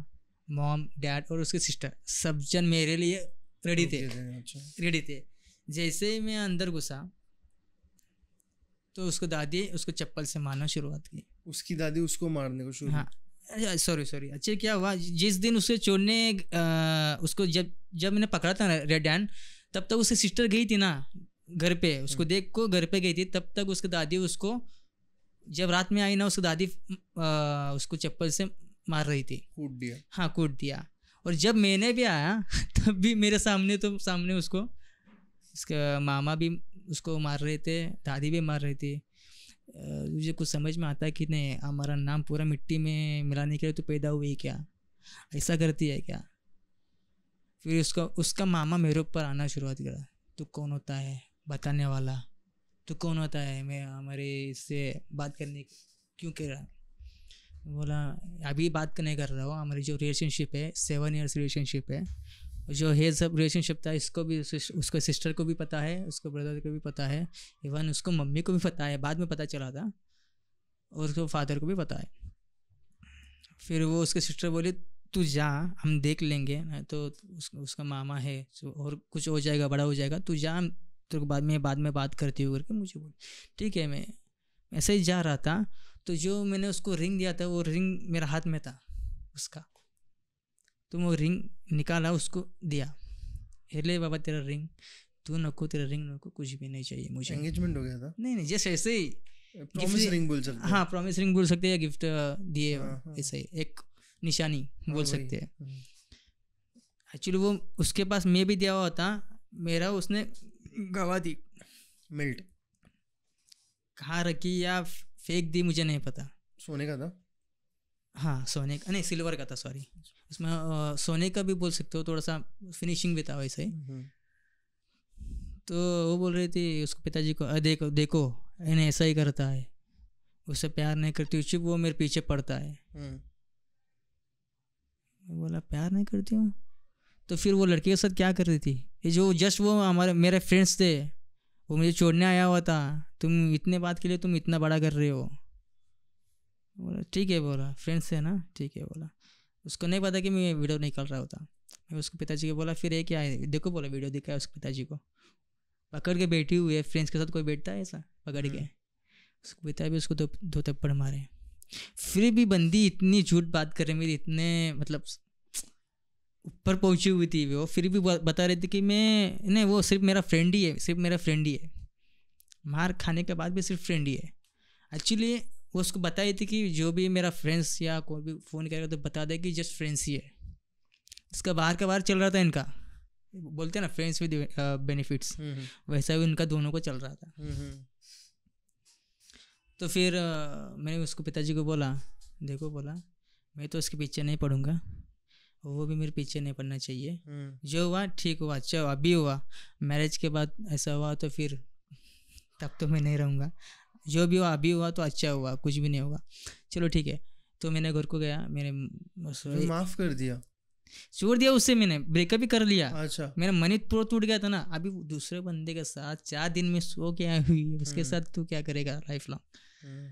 मॉम डैड और उसके सिस्टर सब जन मेरे लिए रेडी थे रेडी अच्छा। थे जैसे ही मैं अंदर घुसा तो उसको दादी उसको चप्पल से मारना शुरुआत की उसकी दादी उसको मारने को शुरू हाँ सॉरी सॉरी अच्छा क्या हुआ जिस दिन उसे चोर ने उसको जब जब मैंने पकड़ा था रेड डैन तब तक उसकी सिस्टर गई थी ना घर पे उसको हम्म। देख को घर पे गई थी तब तक उसकी दादी उसको जब रात में आई ना उसकी दादी उसको चप्पल से मार रही थी कूट दिया हाँ कूट दिया और जब मैंने भी आया तब भी मेरे सामने तो सामने उसको उसका मामा भी उसको मार रहे थे दादी भी मार रही थी मुझे कुछ समझ में आता है कि नहीं हमारा नाम पूरा मिट्टी में मिलाने के लिए तो पैदा हुई क्या ऐसा करती है क्या फिर उसका उसका मामा मेरे ऊपर आना शुरुआत करा तो कौन होता है बताने वाला तो कौन होता है मैं हमारे इससे बात करने क्यों कह रहा बोला अभी बात नहीं कर रहा हूँ हमारी जो रिलेशनशिप है सेवन ईयर्स रिलेशनशिप है जो है सब रिलेशनशिप था इसको भी उसको सिस्टर को भी पता है उसको ब्रदर को भी पता है इवन उसको मम्मी को भी पता है बाद में पता चला था और उसको फादर को भी पता है फिर वो उसके सिस्टर बोली तू जा हम देख लेंगे तो उस, उसका मामा है तो और कुछ हो जाएगा बड़ा हो जाएगा तू जा तेरे को बाद में बाद में बात करती हूँ करके मुझे बोल ठीक है मैं ऐसे ही जा रहा था तो जो मैंने उसको रिंग दिया था वो रिंग मेरा हाथ में था उसका तुम वो रिंग निकाला उसको दिया हेले बाबा तेरा रिंग तू नको तेरा रिंग नको कुछ भी नहीं चाहिए मुझे एंगेजमेंट हो गया था नहीं नहीं जैसे ऐसे ही प्रॉमिस रिंग बोल सकते हैं हाँ प्रॉमिस रिंग बोल सकते हैं या गिफ्ट दिए हाँ, हाँ। ऐसे ही एक निशानी हाँ, बोल सकते हैं एक्चुअली वो उसके पास मैं भी दिया हुआ था मेरा उसने गवा दी मिल्ट कहाँ रखी या फेंक दी मुझे नहीं पता सोने का था हाँ सोने का नहीं सिल्वर का था सॉरी उसमें सोने का भी बोल सकते हो थोड़ा सा फिनिशिंग भी था वैसे ही तो वो बोल रही थी उसको पिताजी को अरे देखो देखो इन्हें ऐसा ही करता है उससे प्यार नहीं करती चुप वो मेरे पीछे पड़ता है हम्म। बोला प्यार नहीं करती हूँ तो फिर वो लड़की के साथ क्या कर रही थी ये जो जस्ट वो हमारे मेरे फ्रेंड्स थे वो मुझे छोड़ने आया हुआ था तुम इतने बात के लिए तुम इतना बड़ा कर रहे हो बोला ठीक है बोला फ्रेंड्स है ना ठीक है बोला उसको नहीं पता कि मैं वीडियो निकल रहा होता मैं उसको पिताजी को बोला फिर एक क्या है देखो बोला वीडियो दिखाया है उसके पिताजी को पकड़ के बैठी हुई है फ्रेंड्स के साथ कोई बैठता है ऐसा पकड़ के हम्म। उसको पिता भी उसको दो दो थप्पड़ मारे फिर भी बंदी इतनी झूठ बात कर रही मेरी इतने मतलब ऊपर पहुंची हुई थी वो फिर भी बता रही थी कि मैं नहीं वो सिर्फ मेरा फ्रेंड ही है सिर्फ मेरा फ्रेंड ही है मार खाने के बाद भी सिर्फ फ्रेंड ही है एक्चुअली वो उसको बताई थी कि जो भी मेरा फ्रेंड्स या कोई भी फ़ोन करेगा तो बता दे कि जस्ट फ्रेंड्स ही है इसका बाहर का बाहर चल रहा था इनका बोलते हैं ना फ्रेंड्स विद बेनिफिट्स वैसा भी उनका दोनों को चल रहा था हम्म, हम्म। तो फिर uh, मैंने उसको पिताजी को बोला देखो बोला मैं तो उसके पीछे नहीं पढ़ूंगा वो भी मेरे पीछे नहीं पढ़ना चाहिए हम्म। जो हुआ ठीक हुआ अच्छा हुआ अभी हुआ मैरिज के बाद ऐसा हुआ तो फिर तब तो मैं नहीं रहूँगा जो भी हुआ अभी हुआ तो अच्छा हुआ कुछ भी नहीं होगा चलो ठीक है तो मैंने घर को गया मेरे तो माफ़ कर दिया छोड़ दिया उससे मैंने ब्रेकअप ही कर लिया अच्छा मेरा मन ही पूरा टूट गया था ना अभी दूसरे बंदे के साथ चार दिन में सो क्या हुई उसके हम्म। साथ तू क्या करेगा लाइफ लॉन्ग हम्म।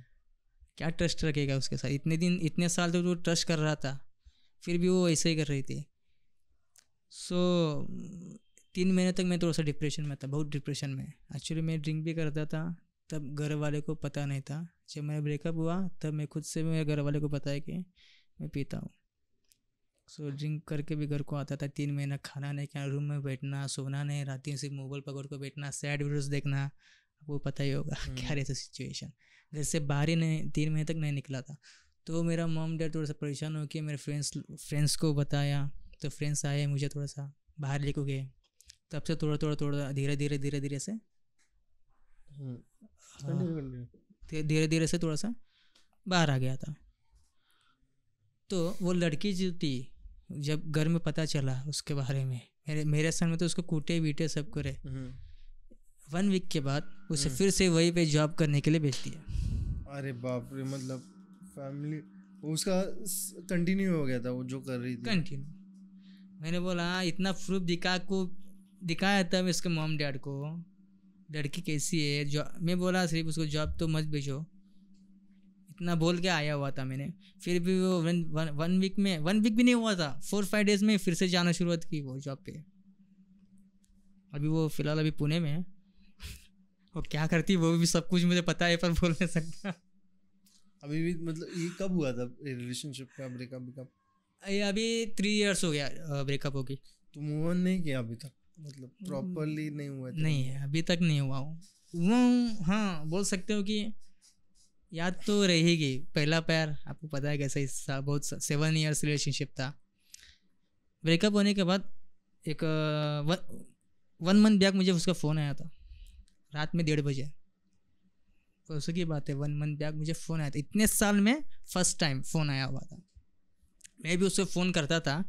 क्या ट्रस्ट रखेगा उसके साथ इतने दिन इतने साल तो ट्रस्ट कर रहा था फिर भी वो ऐसे ही कर रही थी सो so, तीन महीने तक मैं थोड़ा सा डिप्रेशन में था बहुत डिप्रेशन में एक्चुअली मैं ड्रिंक भी करता था तब घर वाले को पता नहीं था जब मेरा ब्रेकअप हुआ तब मैं खुद से भी मेरे घर वाले को पता है कि मैं पीता हूँ सो so, ड्रिंक करके भी घर को आता था तीन महीना खाना नहीं खाना रूम में बैठना सोना नहीं रात से सिर्फ मोबाइल पकड़ कर बैठना सैड वीडियोज देखना वो पता ही होगा क्या हम्म। रहता सिचुएशन घर से बाहर ही नहीं तीन महीने तक नहीं निकला था तो मेरा मॉम डैड थोड़ा सा परेशान हो के मेरे फ्रेंड्स फ्रेंड्स को बताया तो फ्रेंड्स आए मुझे थोड़ा सा बाहर लेके गए तब से थोड़ा थोड़ा थोड़ा धीरे धीरे धीरे धीरे से हम्म। हाँ। धीरे धीरे से थोड़ा सा बाहर आ गया था तो वो लड़की जो थी जब घर में पता चला उसके बारे में मेरे मेरे में तो उसको कूटे बीटे सब करे वन हम्म। वीक के बाद उसे हम्म। फिर से वही पे जॉब करने के लिए भेज दिया अरे बाप रे मतलब फैमिली उसका कंटिन्यू हो गया था वो जो कर रही थी कंटिन्यू मैंने बोला हाँ, इतना प्रूफ दिखा को दिखाया था मैं उसके मॉम डैड को लड़की कैसी है जो मैं बोला सिर्फ उसको जॉब तो मत भेजो इतना बोल के आया हुआ था मैंने फिर भी वो वन वन, वीक में वन वीक भी नहीं हुआ था फोर फाइव डेज में फिर से जाना शुरुआत की वो जॉब पे अभी वो फ़िलहाल अभी पुणे में है वो क्या करती वो भी सब कुछ मुझे पता है पर बोल नहीं सकता अभी भी मतलब ये कब हुआ था रिलेशनशिप का ब्रेकअप ब्रेकअप ये अभी थ्री इयर्स हो गया ब्रेकअप होगी तो मूव ऑन नहीं किया अभी तक मतलब प्रॉपरली हम्म, नहीं हुआ नहीं है अभी तक नहीं हुआ हूँ वो हाँ बोल सकते हो कि याद तो रहेगी पहला प्यार आपको पता है कैसा हिस्सा बहुत सेवन ईयर्स रिलेशनशिप था ब्रेकअप होने के बाद एक वन मंथ बैक मुझे उसका फ़ोन आया था रात में डेढ़ बजे परसों की बात है वन मंथ बैक मुझे फ़ोन आया था इतने साल में फर्स्ट टाइम फ़ोन आया हुआ था मैं भी उससे फ़ोन करता था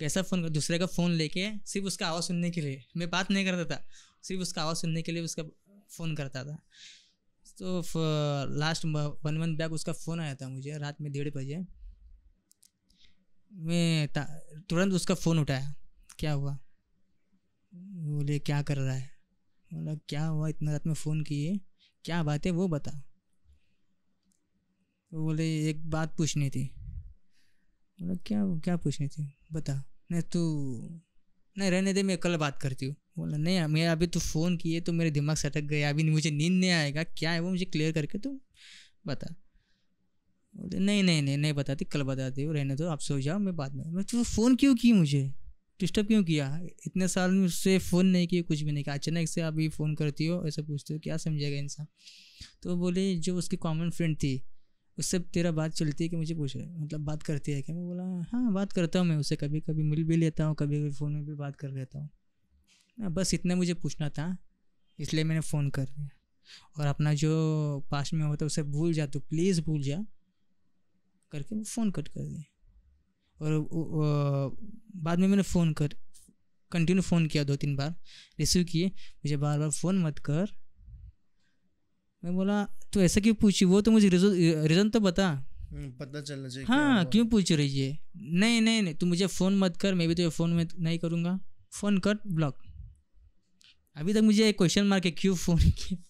कैसा फ़ोन कर दूसरे का फ़ोन लेके सिर्फ उसका आवाज़ सुनने के लिए मैं बात नहीं करता था सिर्फ उसका आवाज़ सुनने के लिए उसका फ़ोन करता था तो लास्ट वन मंथ बैक उसका फ़ोन आया था मुझे रात में डेढ़ बजे मैं तुरंत उसका फ़ोन उठाया क्या हुआ बोले क्या कर रहा है बोला क्या हुआ इतना रात में फ़ोन किए क्या बात है वो बता बोले एक बात पूछनी थी बोला मतलब क्या क्या पूछनी थी बता नहीं तू नहीं रहने दे मैं कल बात करती हूँ बोला नहीं मैं अभी तो फ़ोन किए तो मेरे दिमाग सटक गया अभी मुझे नींद नहीं आएगा क्या है वो मुझे क्लियर करके तुम बता बोले नहीं नहीं नहीं नहीं बताती कल बताती हूँ रहने दो आप सो जाओ मैं बाद में मैं तो फ़ोन क्यों की मुझे डिस्टर्ब क्यों किया इतने साल में उससे फ़ोन नहीं किया कुछ भी नहीं किया अचानक से अभी फ़ोन करती हो ऐसा पूछते हो क्या समझेगा इंसान तो बोले जो उसकी कॉमन फ्रेंड थी उससे तेरा बात चलती है कि मुझे पूछ रहे मतलब बात करती है क्या मैं बोला हाँ बात करता हूँ मैं उससे कभी कभी मिल भी लेता हूँ कभी कभी फ़ोन में भी बात कर लेता हूँ हाँ, बस इतना मुझे पूछना था इसलिए मैंने फ़ोन कर दिया और अपना जो पास में होता है उसे भूल जा तो प्लीज़ भूल जा करके वो फ़ोन कट कर दिया और बाद में मैंने फ़ोन कर कंटिन्यू फ़ोन किया दो तीन बार रिसीव किए मुझे बार बार फ़ोन मत कर मैं बोला तू ऐसा क्यों पूछी वो तो मुझे रीज़न तो बता हम्म, पता चलना चाहिए हाँ क्यों पूछ रही है नहीं नहीं नहीं तू मुझे फ़ोन मत कर मैं भी तुझे फ़ोन में नहीं करूँगा फ़ोन कर ब्लॉक अभी तक मुझे एक क्वेश्चन मार्क है क्यों फ़ोन किया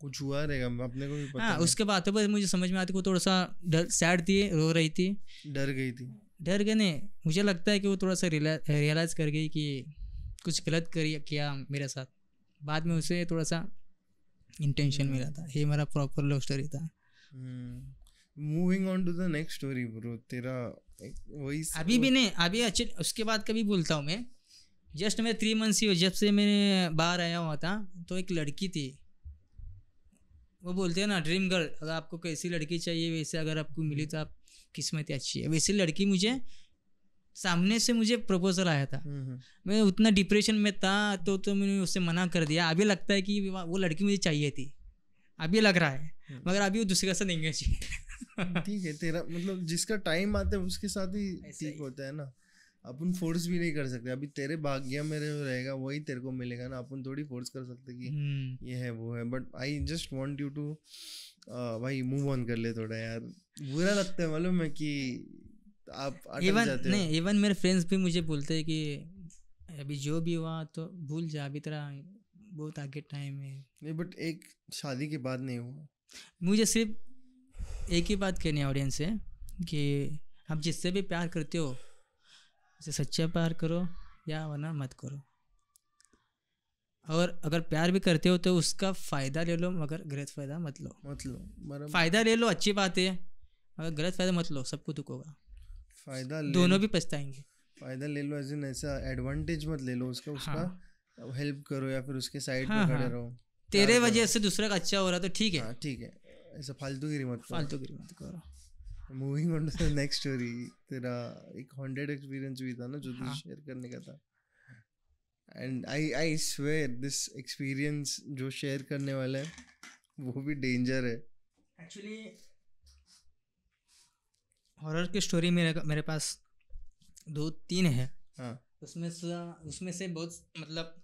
कुछ हुआ रहेगा अपने को भी पता हाँ उसके बाद तो मुझे समझ में आती वो थोड़ा सा डर सैड थी रो रही थी डर गई थी डर गए नहीं मुझे लगता है कि वो थोड़ा सा रियलाइज़ कर गई कि कुछ गलत कर किया मेरे साथ बाद में उसे थोड़ा सा इंटेंशन मिला था ये मेरा प्रॉपर लव स्टोरी था moving on to the next story bro तेरा वही अभी भी नहीं अभी अच्छे उसके बाद कभी बोलता हूँ मैं जस्ट मैं थ्री मंथ्स ही जब से मैं बाहर आया हुआ था तो एक लड़की थी वो बोलते हैं ना ड्रीम गर्ल अगर आपको कैसी लड़की चाहिए वैसे अगर आपको मिली तो आप किस्मत अच्छी है वैसे लड़की मुझे सामने से मुझे प्रपोजल आया था हम्म, हम्म। मैं उतना डिप्रेशन में था तो तो मैंने उससे मना कर दिया अभी लगता है कि वो लड़की मुझे चाहिए थी अभी लग रहा है हम्म। मगर अभी वो दूसरे के साथ एंगेज ठीक है तेरा मतलब जिसका टाइम आता है उसके साथ ही ठीक होता है ना अपन फोर्स भी नहीं कर सकते अभी तेरे भाग्य में रहेगा वही तेरे को मिलेगा ना अपन थोड़ी फोर्स कर सकते कि ये है वो है but I just want you to भाई मूव ऑन कर ले थोड़ा यार बुरा लगता है मालूम है कि तो आप इवन नहीं इवन मेरे फ्रेंड्स भी मुझे बोलते हैं कि अभी जो भी हुआ तो भूल जा अभी तेरा बहुत आगे टाइम है नहीं बट एक शादी के बाद नहीं हुआ मुझे सिर्फ एक ही बात कहनी है ऑडियंस से कि आप जिससे भी प्यार करते हो उसे सच्चा प्यार करो या वरना मत करो और अगर प्यार भी करते हो तो उसका फ़ायदा ले लो मगर गलत फ़ायदा मत लो मत लो फ़ायदा ले लो अच्छी बात है मगर गलत फ़ायदा मत लो सबको दुख होगा फायदा दोनों भी पछताएंगे फायदा ले लो एज इन ऐसा एडवांटेज मत ले लो उसका उसका हेल्प हाँ। करो या फिर उसके साइड हाँ, पे खड़े हाँ। रहो तेरे वजह से दूसरे का अच्छा हो रहा तो ठीक है हाँ, ठीक है ऐसा फालतू गिरी मत फालतू गिरी मत करो moving on to the next story तेरा एक हॉन्डेड एक्सपीरियंस भी था ना जो तुझे शेयर करने का था and I I swear this experience जो शेयर करने वाला है वो भी डेंजर है एक्चुअली हॉरर की स्टोरी मेरे मेरे पास दो तीन है हाँ. उसमें से उसमें से बहुत मतलब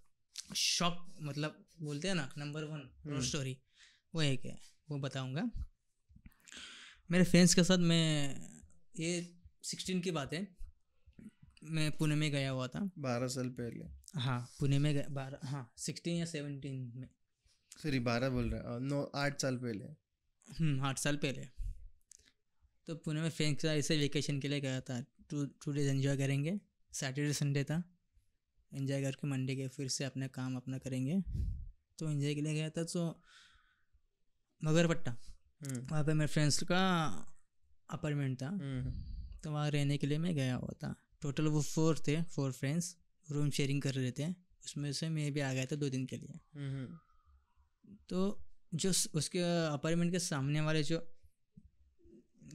शॉक मतलब बोलते हैं ना नंबर वन स्टोरी वो एक है वो बताऊंगा मेरे फ्रेंड्स के साथ मैं ये सिक्सटीन की बात है मैं पुणे में गया हुआ था बारह साल पहले हाँ पुणे में गया बारह हाँ सिक्सटीन या सेवनटीन में सॉरी बारह बोल रहे नौ आठ साल पहले हम्म, आठ साल पहले तो पुणे में फ्रेंड्स के साथ इसे वेकेशन के लिए गया था टू टू डेज एंजॉय करेंगे सैटरडे संडे था एंजॉय करके मंडे के फिर से अपना काम अपना करेंगे तो एंजॉय के लिए गया था तो मगरपट्टा हम्म। वहाँ पे मेरे फ्रेंड्स का अपार्टमेंट था हम्म। तो वहाँ रहने के लिए मैं गया हुआ था टोटल वो फोर थे फोर फ्रेंड्स रूम शेयरिंग कर रहे थे उसमें से मैं भी आ गया था दो दिन के लिए हम्म। तो जो उसके अपार्टमेंट के सामने वाले जो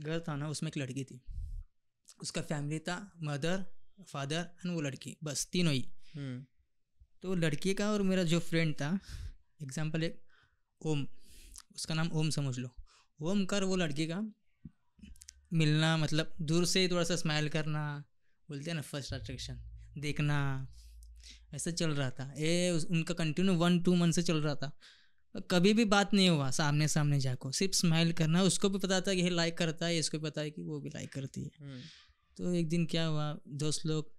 घर था ना उसमें एक लड़की थी उसका फैमिली था मदर फादर एंड वो लड़की बस तीनों ही हम्म। तो लड़की का और मेरा जो फ्रेंड था एग्जाम्पल एक ओम उसका नाम ओम समझ लो ओम कर वो लड़की का मिलना मतलब दूर से ही थोड़ा सा स्माइल करना बोलते हैं ना फर्स्ट अट्रैक्शन देखना ऐसा चल रहा था ए उनका कंटिन्यू वन टू मंथ से चल रहा था कभी भी बात नहीं हुआ सामने सामने जाकर सिर्फ स्माइल करना उसको भी पता था कि ये लाइक करता है इसको भी पता है कि वो भी लाइक करती है हम्म। तो एक दिन क्या हुआ दोस्त लोग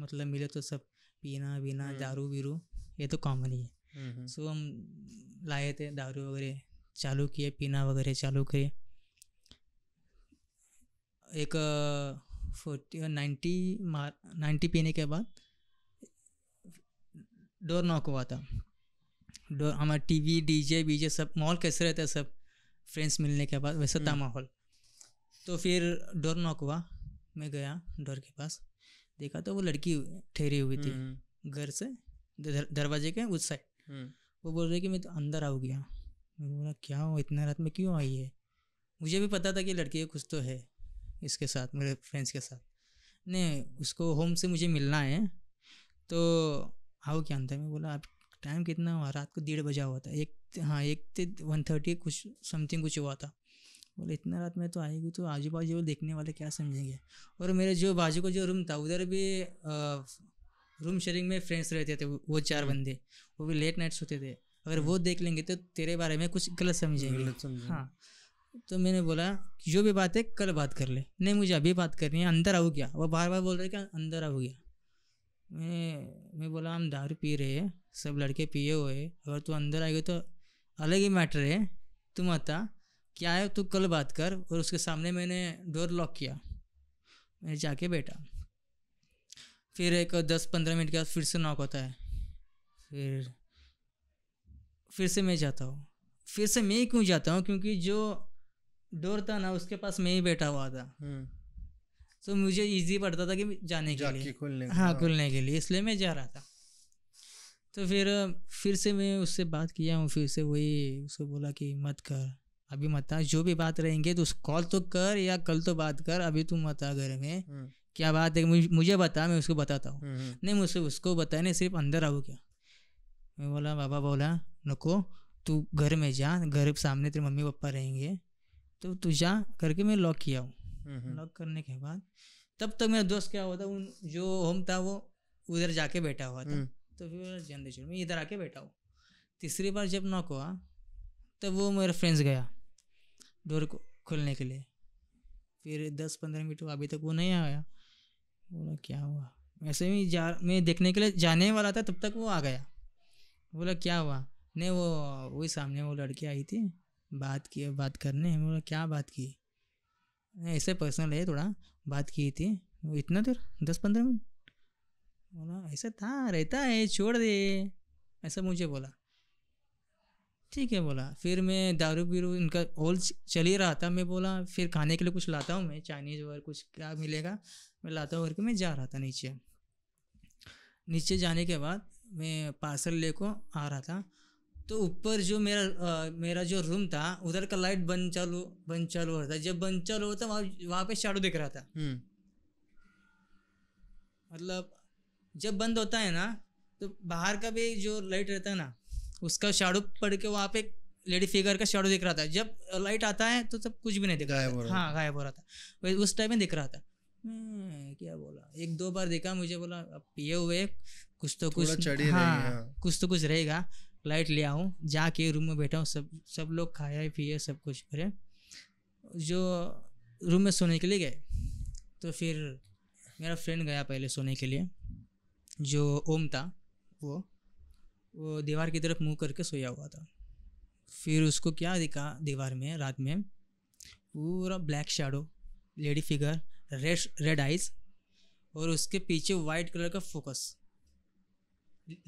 मतलब मिले तो सब पीना वीना हम्म। दारू वीरू ये तो कॉमन ही है सो हम्म, हम लाए थे दारू वगैरह चालू किए पीना वगैरह चालू किए एक फोर्टी नाइन्टी मार नाइन्टी पीने के बाद डोर नॉक हुआ था हमारा टीवी डीजे जे सब माहौल कैसे रहता है सब फ्रेंड्स मिलने के बाद वैसा था हम्म। माहौल तो फिर डोर नॉक हुआ मैं गया डोर के पास देखा तो वो लड़की ठहरी हुई थी हम्म। घर से दरवाजे के उस साइड हम्म। वो बोल रही कि मैं तो अंदर आ गया मैंने बोला क्या हो इतना रात में क्यों आई है मुझे भी पता था कि लड़की कुछ तो है इसके साथ मेरे फ्रेंड्स के साथ नहीं उसको होम से मुझे मिलना है तो आओ क्या अंदर मैं बोला आप टाइम कितना हुआ रात को डेढ़ बजा हुआ था एक हाँ एक थे वन थर्टी कुछ समथिंग कुछ हुआ था बोले इतना रात में तो आएगी तो आजू बाजू वो देखने वाले क्या समझेंगे और मेरे जो बाजू का जो रूम था उधर भी रूम शेयरिंग में फ्रेंड्स रहते थे वो चार हम्म। बंदे वो भी लेट नाइट सोते थे अगर वो देख लेंगे तो तेरे बारे में कुछ गलत समझेंगे हाँ तो मैंने बोला जो भी बात है कल बात कर ले नहीं मुझे अभी बात करनी है अंदर आओ क्या वो बार बार बोल रहे कि अंदर आओ क्या मैं मैं बोला हम दारू पी रहे हैं सब लड़के पिए हुए अगर तू अंदर आएगी तो अलग ही मैटर है तुम आता क्या है तू कल बात कर और उसके सामने मैंने डोर लॉक किया मैं जाके बैठा फिर एक दस पंद्रह मिनट के बाद फिर से नॉक होता है फिर फिर से मैं जाता हूँ फिर से मैं ही क्यों जाता हूँ क्योंकि जो डोर था ना उसके पास मैं ही बैठा हुआ था हम्म। तो मुझे इजी पड़ता था कि जाने के लिए खुलने हाँ, हाँ। खुलने के लिए इसलिए मैं जा रहा था तो फिर फिर से मैं उससे बात किया हूँ फिर से वही उसको बोला कि मत कर अभी मत आ जो भी बात रहेंगे तो कॉल तो कर या कल तो बात कर अभी तू मत आ घर में हम्म। क्या बात है मुझे बता मैं उसको बताता हूँ हम्म, हम्म। नहीं मुझसे उसको बताया नहीं सिर्फ अंदर आओ क्या मैं बोला बाबा बोला नको तू घर में जा घर सामने तेरे मम्मी पापा रहेंगे तो तू जा करके मैं लॉक किया हूँ लॉक करने के बाद तब तक मेरा दोस्त क्या हुआ था उन जो होम था वो उधर जाके बैठा हुआ था तो फिर जान दीजिए मैं इधर आके बैठा हूँ तीसरी बार जब नॉक हुआ तब तो वो मेरा फ्रेंड्स गया डोर को खोलने के लिए फिर दस पंद्रह मिनट अभी तक वो नहीं आया बोला क्या हुआ वैसे ही जा मैं देखने के लिए जाने वाला था तब तक वो आ गया बोला क्या हुआ नहीं वो वही सामने वो लड़की आई थी बात की बात करने बोला क्या बात की ऐसे पर्सनल है थोड़ा बात की थी वो इतना देर दस पंद्रह मिनट बोला ऐसा था रहता है छोड़ दे ऐसा मुझे बोला ठीक है बोला फिर मैं दारू बीरू इनका ऑल चल ही रहा था मैं बोला फिर खाने के लिए कुछ लाता हूँ मैं चाइनीज़ वगैरह कुछ क्या मिलेगा मैं लाता हूँ करके मैं जा रहा था नीचे नीचे जाने के बाद मैं पार्सल ले को आ रहा था तो ऊपर जो मेरा आ, मेरा जो रूम था उधर का लाइट बंद चालू बंद चालू हो रहा था जब बंद चालू होता वहाँ वहाँ पे शाडो दिख रहा था हम्म। मतलब जब बंद होता है ना तो बाहर का भी जो लाइट रहता है ना उसका शाडो पड़ के वहाँ पे लेडी फिगर का शाडो दिख रहा था जब लाइट आता है तो सब कुछ भी नहीं दिख रहा है हाँ गायब हो रहा था उस टाइम में दिख रहा था क्या बोला एक दो बार देखा मुझे बोला अब पिए हुए कुछ तो कुछ हाँ, हाँ कुछ तो कुछ रहेगा लाइट ले आऊँ जाके रूम में बैठा हूँ सब सब लोग खाया पिए सब कुछ करे जो रूम में सोने के लिए गए तो फिर मेरा फ्रेंड गया पहले सोने के लिए जो ओम था वो वो दीवार की तरफ मुंह करके सोया हुआ था फिर उसको क्या दिखा दीवार में रात में पूरा black shadow lady figure red red eyes और उसके पीछे वाइट कलर का फोकस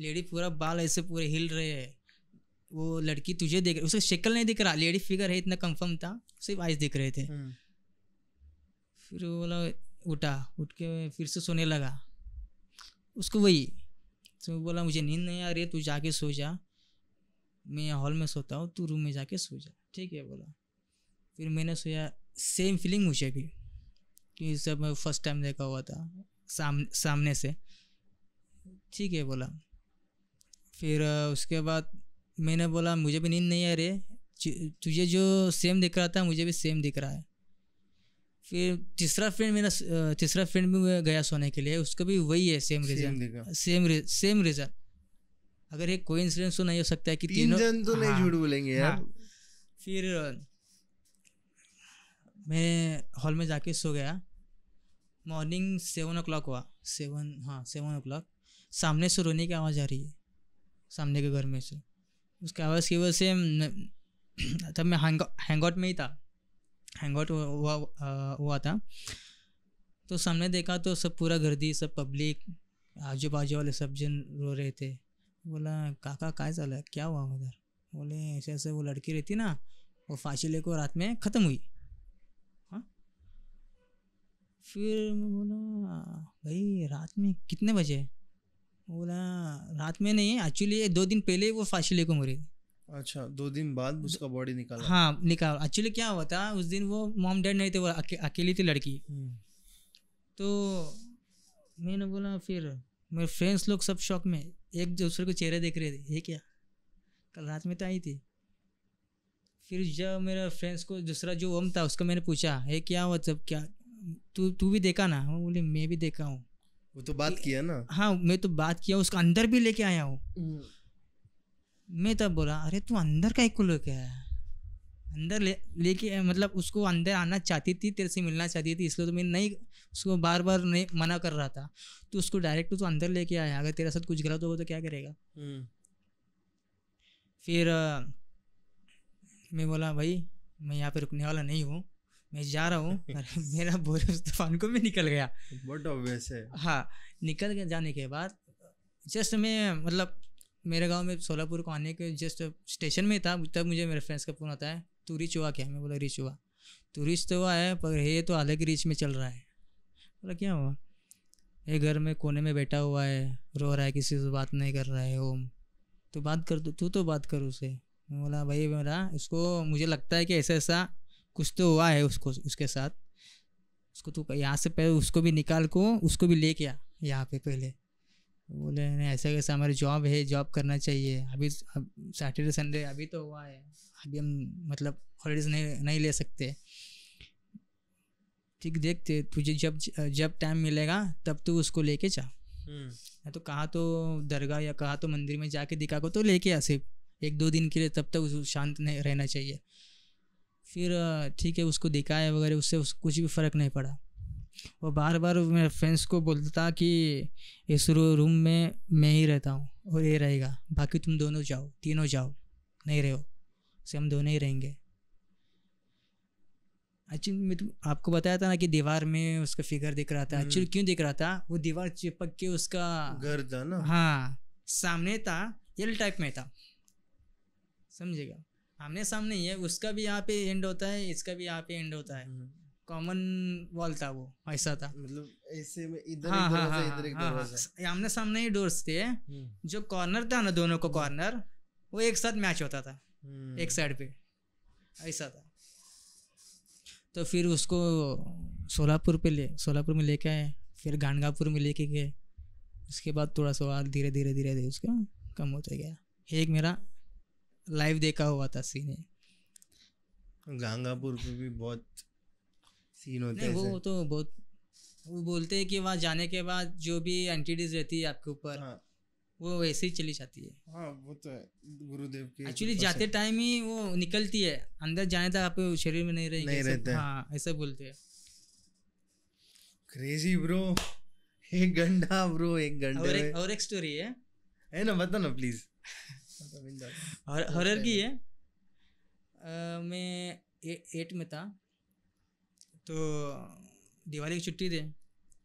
लेडी पूरा बाल ऐसे पूरे हिल रहे हैं वो लड़की तुझे देख रही उसका शक्ल नहीं दिख रहा लेडी फिगर है इतना कंफर्म था सिर्फ आइज दिख रहे थे हम्म। फिर वो बोला उठा उठ के फिर से सोने लगा उसको वही तो बोला मुझे नींद नहीं आ रही है तू जाके सो जा मैं हॉल में सोता हूँ तू रूम में जाके सो जा ठीक है बोला फिर मैंने सोया सेम फीलिंग मुझे भी कि सब मैं फर्स्ट टाइम देखा हुआ था साम सामने से ठीक है बोला फिर उसके बाद मैंने बोला मुझे भी नींद नहीं आ रही है तुझे जो सेम दिख रहा था मुझे भी सेम दिख रहा है फिर तीसरा फ्रेंड मेरा तीसरा फ्रेंड भी गया सोने के लिए उसका भी वही है same reason same same reason अगर एक कोई इंसिडेंस तो नहीं हो सकता है कि तीन जन तो नहीं हाँ। झूठ बोलेंगे यार हाँ। फिर मैं हॉल में जाके सो गया मॉर्निंग सेवन ओ हुआ सेवन हाँ सेवन ओ सामने से रोने की आवाज़ आ रही है सामने के घर में से उसकी आवाज़ की वजह से तब मैं हैंग हैंग आउट में ही था हैंग आउट हुआ हुआ था तो सामने देखा तो सब पूरा गर्दी सब पब्लिक आजू बाजू वाले सब जन रो रहे थे बोला काका काय है क्या हुआ उधर बोले ऐसे ऐसे वो लड़की रहती ना वो फांसी लेकर रात में ख़त्म हुई हाँ फिर मैं बोला भाई रात में कितने बजे बोला रात में नहीं एक्चुअली दो दिन पहले वो फांसी लेकर मरी अच्छा दो दिन बाद उसका बॉडी निकाला हाँ निकाल एक्चुअली क्या हुआ था उस दिन वो मॉम डैड नहीं थे वो अके, अकेली थी लड़की हम्म। तो मैंने बोला फिर मेरे फ्रेंड्स लोग सब शौक में एक दूसरे को चेहरे देख रहे थे ये क्या कल रात में तो आई थी फिर जब मेरा फ्रेंड्स को दूसरा जो ओम था उसको मैंने पूछा है क्या हुआ जब क्या तू तू भी देखा ना वो बोले मैं भी देखा हूँ वो तो बात किया ना हाँ मैं तो बात किया उसका अंदर भी लेके आया हूँ हम्म। मैं तब बोला अरे तू अंदर का एक लोग है अंदर ले लेके मतलब उसको अंदर आना चाहती थी तेरे से मिलना चाहती थी इसलिए तो मैं नहीं उसको बार बार नहीं मना कर रहा था तो उसको डायरेक्ट तो, अंदर लेके आया अगर तेरे साथ कुछ गलत होगा तो क्या करेगा हम्म। फिर मैं बोला भाई मैं यहाँ पे रुकने वाला नहीं हूँ मैं जा रहा हूँ अरे मेरा बोरे तूफान को भी निकल गया बट ऑब्वियस है हाँ निकल गया जाने के बाद जस्ट मैं मतलब मेरे गांव में सोलापुर को आने के जस्ट स्टेशन में था तब मुझे मेरे फ्रेंड्स का फ़ोन आता है तू रीच हुआ क्या मैं बोला रीच हुआ तो रिच तो हुआ है पर ये तो अलग रीच में चल रहा है बोला क्या हुआ ये घर में कोने में बैठा हुआ है रो रहा है किसी से बात नहीं कर रहा है ओम तो बात कर दो तो, तू तो बात कर उसे मैं बोला भाई मेरा उसको मुझे लगता है कि ऐसा ऐसा कुछ तो हुआ है उसको उसके साथ उसको तू यहाँ से पहले उसको भी निकाल को उसको भी के आ यहाँ पे पहले बोले ऐसा कैसा हमारी जॉब है जॉब करना चाहिए अभी अब सैटरडे संडे अभी तो हुआ है अभी हम मतलब हॉलीडेज नहीं नहीं ले सकते ठीक देखते तुझे जब जब टाइम मिलेगा तब तू उसको लेके जा या हम्म। तो कहाँ तो दरगाह या कहाँ तो मंदिर में जाके दिखा को तो लेके आ सिर्फ एक दो दिन के लिए तब तक उसको शांत नहीं रहना चाहिए फिर ठीक है उसको दिखाया वगैरह उससे उस कुछ भी फ़र्क नहीं पड़ा वो बार बार मेरे फ्रेंड्स को बोलता था कि इस रूम में मैं ही रहता हूँ और ये रहेगा बाकी तुम दोनों जाओ तीनों जाओ नहीं रहो से हम दोनों ही रहेंगे एक्चुअली मैं तुम आपको बताया था ना कि दीवार में उसका फिगर दिख रहा था एक्चुअली हम्म। क्यों दिख रहा था वो दीवार चिपक के उसका घर था ना हाँ सामने था एल टाइप में था समझेगा आमने सामने ही है उसका भी यहाँ पे एंड होता है इसका भी यहाँ पे एंड होता है हम्म। कॉमन वॉल था वो ऐसा था मतलब ऐसे में इधर हाँ, हाँ, हाँ, इधर एक हाँ, हाँ, दरवाजा आमने सामने ही डोर्स थे हम्म। जो कॉर्नर था ना दोनों को कॉर्नर वो एक साथ मैच होता था हम्म। एक साइड पे ऐसा था तो फिर उसको सोलापुर पे ले सोलापुर में लेके आए फिर गांडगापुर में लेके गए उसके बाद थोड़ा सा और धीरे धीरे धीरे धीरे उसका कम होता गया एक मेरा लाइव देखा हुआ था सीन है गांगापुर पे भी बहुत सीन होते हैं वो तो बहुत वो बोलते हैं कि वहाँ जाने के बाद जो भी एंटिटीज रहती है आपके ऊपर हाँ। वो वैसे ही चली जाती है हाँ वो तो है गुरुदेव की एक्चुअली जाते टाइम ही वो निकलती है अंदर जाने तक आपके शरीर में नहीं रहेगी नहीं रहता हाँ ऐसे बोलते हैं क्रेजी ब्रो एक घंटा ब्रो एक घंटा और एक और एक स्टोरी है है ना बता ना प्लीज हॉरर की है आ, मैं ए, एट में था तो दिवाली की छुट्टी थे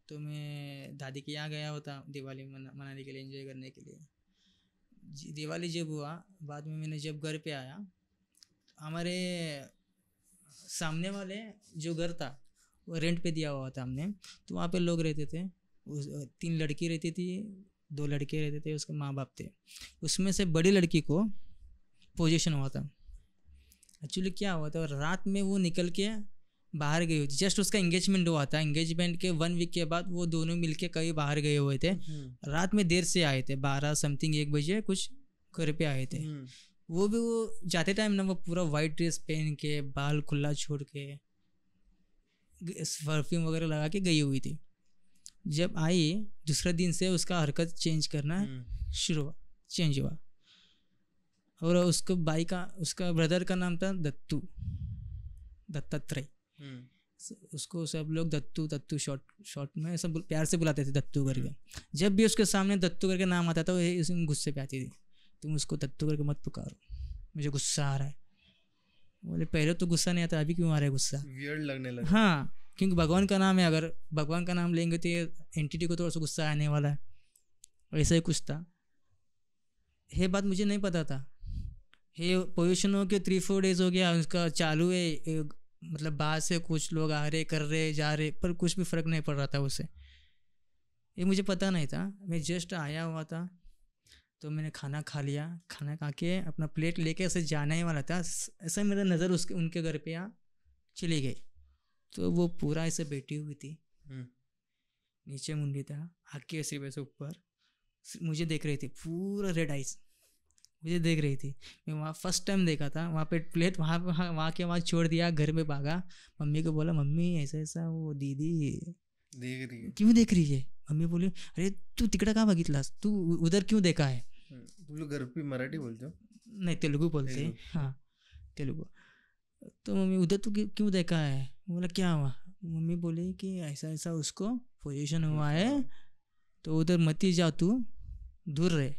तो मैं दादी के यहाँ गया होता दिवाली मना, मनाने के लिए एंजॉय करने के लिए दिवाली जब हुआ बाद में मैंने जब घर पे आया हमारे सामने वाले जो घर था वो रेंट पे दिया हुआ था हमने तो वहाँ पे लोग रहते थे उस तीन लड़की रहती थी दो लड़के रहते थे उसके माँ बाप थे उसमें से बड़ी लड़की को पोजिशन हुआ था एक्चुअली क्या हुआ था रात में वो निकल के बाहर गई हुई थी जस्ट उसका एंगेजमेंट हुआ था एंगेजमेंट के वन वीक के बाद वो दोनों मिलके कहीं बाहर गए हुए थे हम्म। रात में देर से आए थे बारह समथिंग एक बजे कुछ घर पे आए थे हम्म। वो भी वो जाते टाइम ना वो पूरा वाइट ड्रेस पहन के बाल खुला छोड़ के परफ्यूम वगैरह लगा के गई हुई थी जब आई दूसरे दिन से उसका हरकत चेंज करना हम्म। शुरू हुआ चेंज हुआ और उसको बाई का उसका ब्रदर का नाम था दत्तू दत्तात्रेय हम्म। उसको सब लोग दत्तू दत्तू शॉर्ट शॉर्ट में सब प्यार से बुलाते थे दत्तू करके हम्म। जब भी उसके सामने दत्तू करके नाम आता था वो गुस्से पे आती थी तुम उसको दत्तू करके मत पुकारो मुझे गुस्सा आ रहा है बोले पहले तो गुस्सा नहीं आता अभी क्यों आ रहा है गुस्सा वियर्ड लगने लगा हाँ क्योंकि भगवान का नाम है अगर भगवान का नाम लेंगे तो ये एंटिटी को थोड़ा सा गुस्सा आने वाला है ऐसा ही कुछ था ये बात मुझे नहीं पता था ये पोजिशन हो गया थ्री फोर डेज हो गया उसका चालू है मतलब बाहर से कुछ लोग आ रहे कर रहे जा रहे पर कुछ भी फ़र्क नहीं पड़ रहा था उससे ये मुझे पता नहीं था मैं जस्ट आया हुआ था तो मैंने खाना खा लिया खाना खा के अपना प्लेट लेके ऐसे जाने ही वाला था ऐसा मेरा नज़र उसके उनके घर पे आ चली गई तो वो पूरा ऐसे बैठी हुई थी हम्म। नीचे मुंडी था आके ऐसे वैसे ऊपर मुझे देख रही थी पूरा रेड आइज मुझे देख रही थी मैं वहाँ फर्स्ट टाइम देखा था वहाँ पे प्लेट वहाँ पे वहाँ वहाँ के वहाँ छोड़ दिया घर में भागा मम्मी को बोला मम्मी ऐसा ऐसा वो दीदी देख रही है क्यों देख रही है मम्मी बोली अरे तू तिकडं का बघितलास तू उधर क्यों देखा है हम्म, लोग घर पे मराठी बोलते हो नहीं तेलुगु बोलते हैं हाँ तेलुगु तो मम्मी उधर तू क्यों देखा है बोला क्या हुआ मम्मी बोली कि ऐसा ऐसा उसको पोजिशन हुआ है तो उधर मती जा तू दूर रहे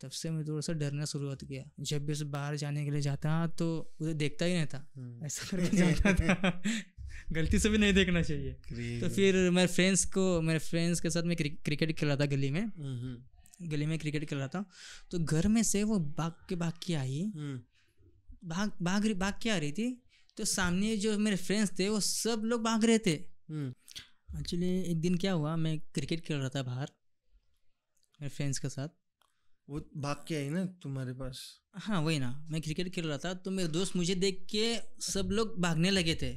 तब से मैं थोड़ा सा डरना शुरुआत किया जब भी उसे बाहर जाने के लिए जाता तो उसे देखता ही नहीं था हम्म। ऐसा करके तो जाता था गलती से भी नहीं देखना चाहिए तो फिर मेरे फ्रेंड्स को मेरे फ्रेंड्स के साथ मैं क्रिकेट खेल रहा था गली में हम्म। गली में क्रिकेट खेल रहा था तो घर में से वो भाग के भाग के आई हम्म। भाग भाग भाग के आ रही थी तो सामने जो मेरे फ्रेंड्स थे वो सब लोग भाग रहे थे एक्चुअली एक दिन क्या हुआ मैं क्रिकेट खेल रहा था बाहर मेरे फ्रेंड्स के साथ वो भाग के आई ना तुम्हारे पास हाँ वही ना मैं क्रिकेट खेल रहा था तो मेरे दोस्त मुझे देख के सब लोग भागने लगे थे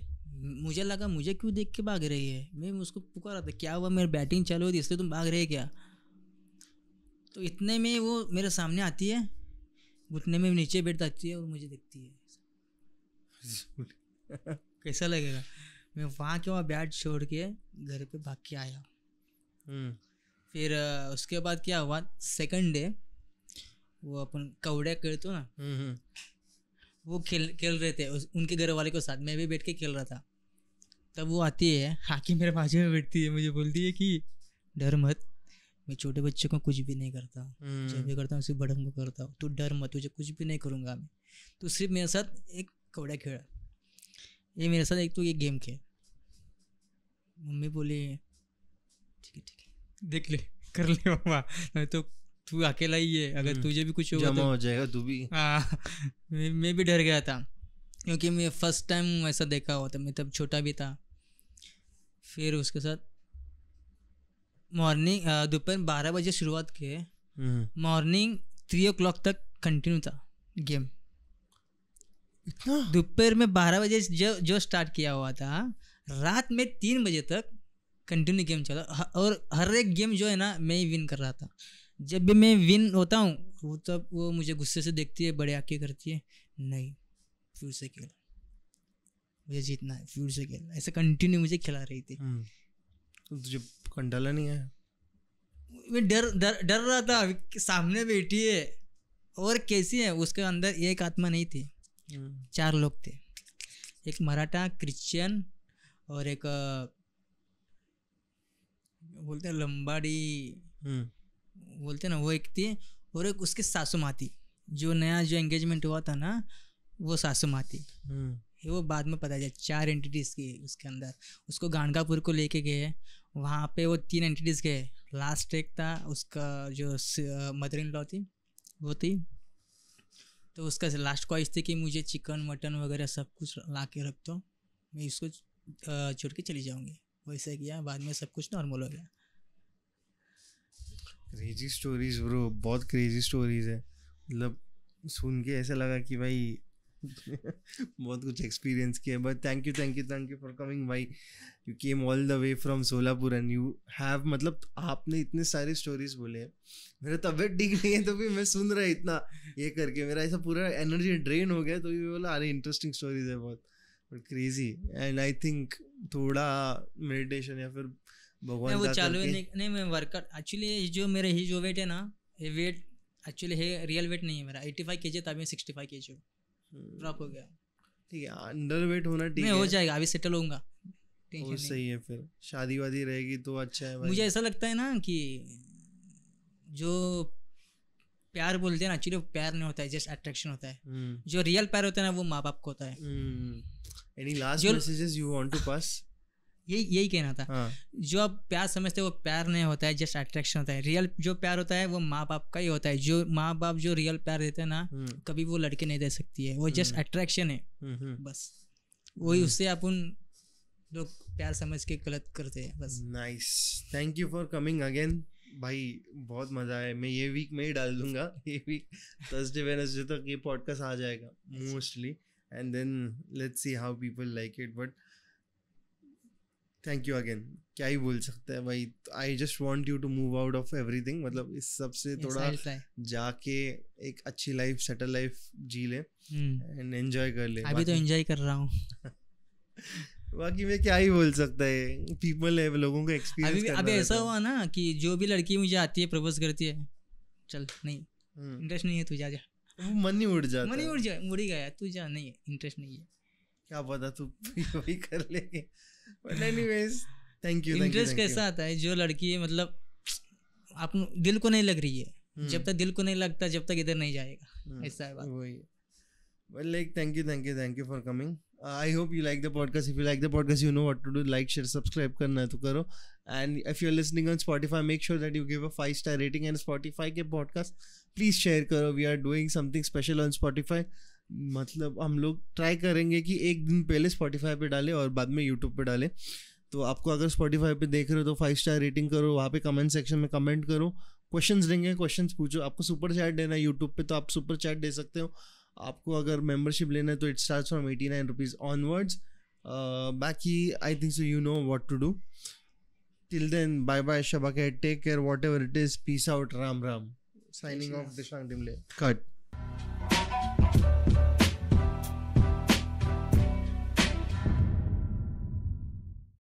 मुझे लगा मुझे क्यों देख के भाग रही है मैं उसको रहा था क्या हुआ मेरी बैटिंग चालू हुई थी इसलिए तुम भाग रहे क्या तो इतने में वो मेरे सामने आती है घुटने में नीचे बैठ जाती है और मुझे देखती है कैसा लगेगा मैं वहाँ के वहाँ बैट छोड़ के घर पे भाग के आया हम्म। फिर उसके बाद क्या हुआ सेकंड डे वो अपन कवड़े खेलते ना हम्म, हम्म। वो खेल खेल रहे थे उस, उनके घर वाले के साथ मैं भी बैठ के खेल रहा था तब वो आती है हाकी मेरे बाजू में बैठती है मुझे बोलती है कि डर मत मैं छोटे बच्चे को कुछ भी नहीं करता हम्म। जो भी करता हूँ सिर्फ बड़ों को करता हूँ तू डर मत तुझे कुछ भी नहीं करूँगा मैं तो सिर्फ मेरे साथ एक कवड़ा खेला ये मेरे साथ एक तो ये गेम खेल मम्मी बोली ठीक है ठीक है देख ले कर ले मम्मा नहीं तो तू अकेला ही है अगर हम्म। तुझे भी कुछ होगा तो- हो जाएगा तू भी हाँ मैं भी डर गया था क्योंकि मैं फर्स्ट टाइम ऐसा देखा हुआ था मैं तब छोटा भी था फिर उसके साथ मॉर्निंग दोपहर बारह बजे शुरुआत के मॉर्निंग थ्री ओ क्लॉक तक कंटिन्यू था गेम दोपहर में बारह बजे जो जो स्टार्ट किया हुआ था रात में तीन बजे तक कंटिन्यू गेम चला और हर एक गेम जो है ना मैं ही विन कर रहा था जब भी मैं विन होता हूँ वो तब वो मुझे गुस्से से देखती है बड़े आके करती है नहीं फिर से खेल मुझे जीतना है फिर से खेल ऐसे कंटिन्यू मुझे खिला रही थी हम्म। तो तुझे कंडाला नहीं है मैं डर डर डर रहा था सामने बैठी है और कैसी है उसके अंदर एक आत्मा नहीं थी हम्म। चार लोग थे एक मराठा क्रिश्चियन और एक बोलते लंबाड़ी हम्म। बोलते ना वो एक थी और एक उसकी सासू माँ थी जो नया जो एंगेजमेंट हुआ था ना वो सासू माँ थी हम्म। वो बाद में पता चला चार एंटिटीज़ की उसके अंदर उसको गांडगापुर को लेके गए वहाँ पे वो तीन एंटिटीज़ गए लास्ट एक था उसका जो मदर इन लॉ थी वो थी तो उसका लास्ट ख्वाहिश थी कि मुझे चिकन मटन वगैरह सब कुछ ला के रख दो मैं इसको छोड़ के चली जाऊँगी वैसे किया बाद में सब कुछ नॉर्मल हो गया क्रेजी स्टोरीज ब्रो बहुत क्रेजी स्टोरीज है मतलब सुन के ऐसा लगा कि भाई बहुत कुछ एक्सपीरियंस किया but thank you thank you thank you for coming भाई you came all the way from Solapur and you have मतलब आपने इतने सारे स्टोरीज बोले हैं मेरा तबीयत ठीक नहीं है तो भी मैं सुन रहा इतना ये करके मेरा ऐसा पूरा एनर्जी ड्रेन हो गया तो भी बोला अरे इंटरेस्टिंग स्टोरीज है बहुत but crazy and I think थोड़ा मेडिटेशन या फिर भगवान मैं वो चालू नहीं, नहीं मैं वर्कआउट एक्चुअली जो मेरे ही जो वेट है ना ये वेट एक्चुअली है रियल वेट नहीं है मेरा एट्टी फाइव के जी था मैं सिक्सटी फाइव के जी ड्रॉप हो गया ठीक है अंडर वेट होना ठीक है हो जाएगा अभी सेटल होऊंगा वो सही है फिर शादी वादी रहेगी तो अच्छा है मुझे ऐसा लगता है ना कि जो प्यार बोलते हैं ना एक्चुअली प्यार नहीं होता है जस्ट अट्रैक्शन होता है हम्म। जो रियल प्यार होता है ना वो माँ बाप को होता है any last messages you want to pass यही यही कहना था हाँ। जो आप प्यार समझते वो प्यार नहीं होता है जस्ट अट्रैक्शन होता है रियल जो प्यार होता है वो माँ बाप का ही होता है जो माँ बाप जो रियल प्यार देते हैं ना हम्म। कभी वो लड़के नहीं दे सकती है वो जस्ट हम्म। अट्रैक्शन है हम्म, बस वही उससे आप उन लोग प्यार समझ के गलत करते हैं बस nice thank you for coming again भाई बहुत मज़ा आया मैं ये वीक में ही डाल दूंगा ये वीक थर्सडे वेनसडे तक ये पॉडकास्ट आ जाएगा mostly and then let's see how people like it but thank you again क्या ही बोल सकते हैं भाई I just want you to move out of everything मतलब इस सब से थोड़ा जाके एक अच्छी लाइफ सेटल लाइफ जी ले एंड एंजॉय कर ले अभी तो एंजॉय कर रहा हूँ बाकी मैं क्या ही बोल सकता है पीपल है लोगों को एक्सपीरियंस अभी अभी ऐसा हुआ ना कि जो भी लड़की मुझे आती है प्रपोज करती है चल नहीं इंटरेस्ट हम्म। नहीं है तू जा जा वो मन नहीं उड़ जाता मन ही उड़ जा उड़ ही गया तू जा नहीं इंटरेस्ट नहीं है क्या पता तू वही कर लेगी but anyways thank you interest कैसा आता है जो लड़की मतलब आप दिल को नहीं लग रही है जब तक दिल को नहीं लगता जब तक इधर नहीं जाएगा ऐसा है बात वही But like, thank you, thank you, thank you for coming. Uh, I hope you like the podcast. If you like the podcast, you know what to do. Like, share, subscribe करना है तो करो. And if you're listening on Spotify, make sure that you give a five star rating and Spotify के podcast. Please share करो. We are doing something special on Spotify. मतलब हम लोग try करेंगे कि एक दिन पहले स्पॉटीफाई पे डालें और बाद में यूट्यूब पे डालें तो आपको अगर स्पॉटीफाई पे देख रहे हो तो फाइव स्टार रेटिंग करो वहाँ पे कमेंट सेक्शन में कमेंट करो क्वेश्चंस देंगे क्वेश्चंस पूछो आपको सुपर चैट देना है यूट्यूब पे तो आप सुपर चैट दे सकते हो आपको अगर मेंबरशिप लेना है तो it start from eighty nine rupees onwards बाकी I think so you know what to do till then bye bye शबा के take care whatever it is peace out Ram Ram signing off Dishang डिमले कट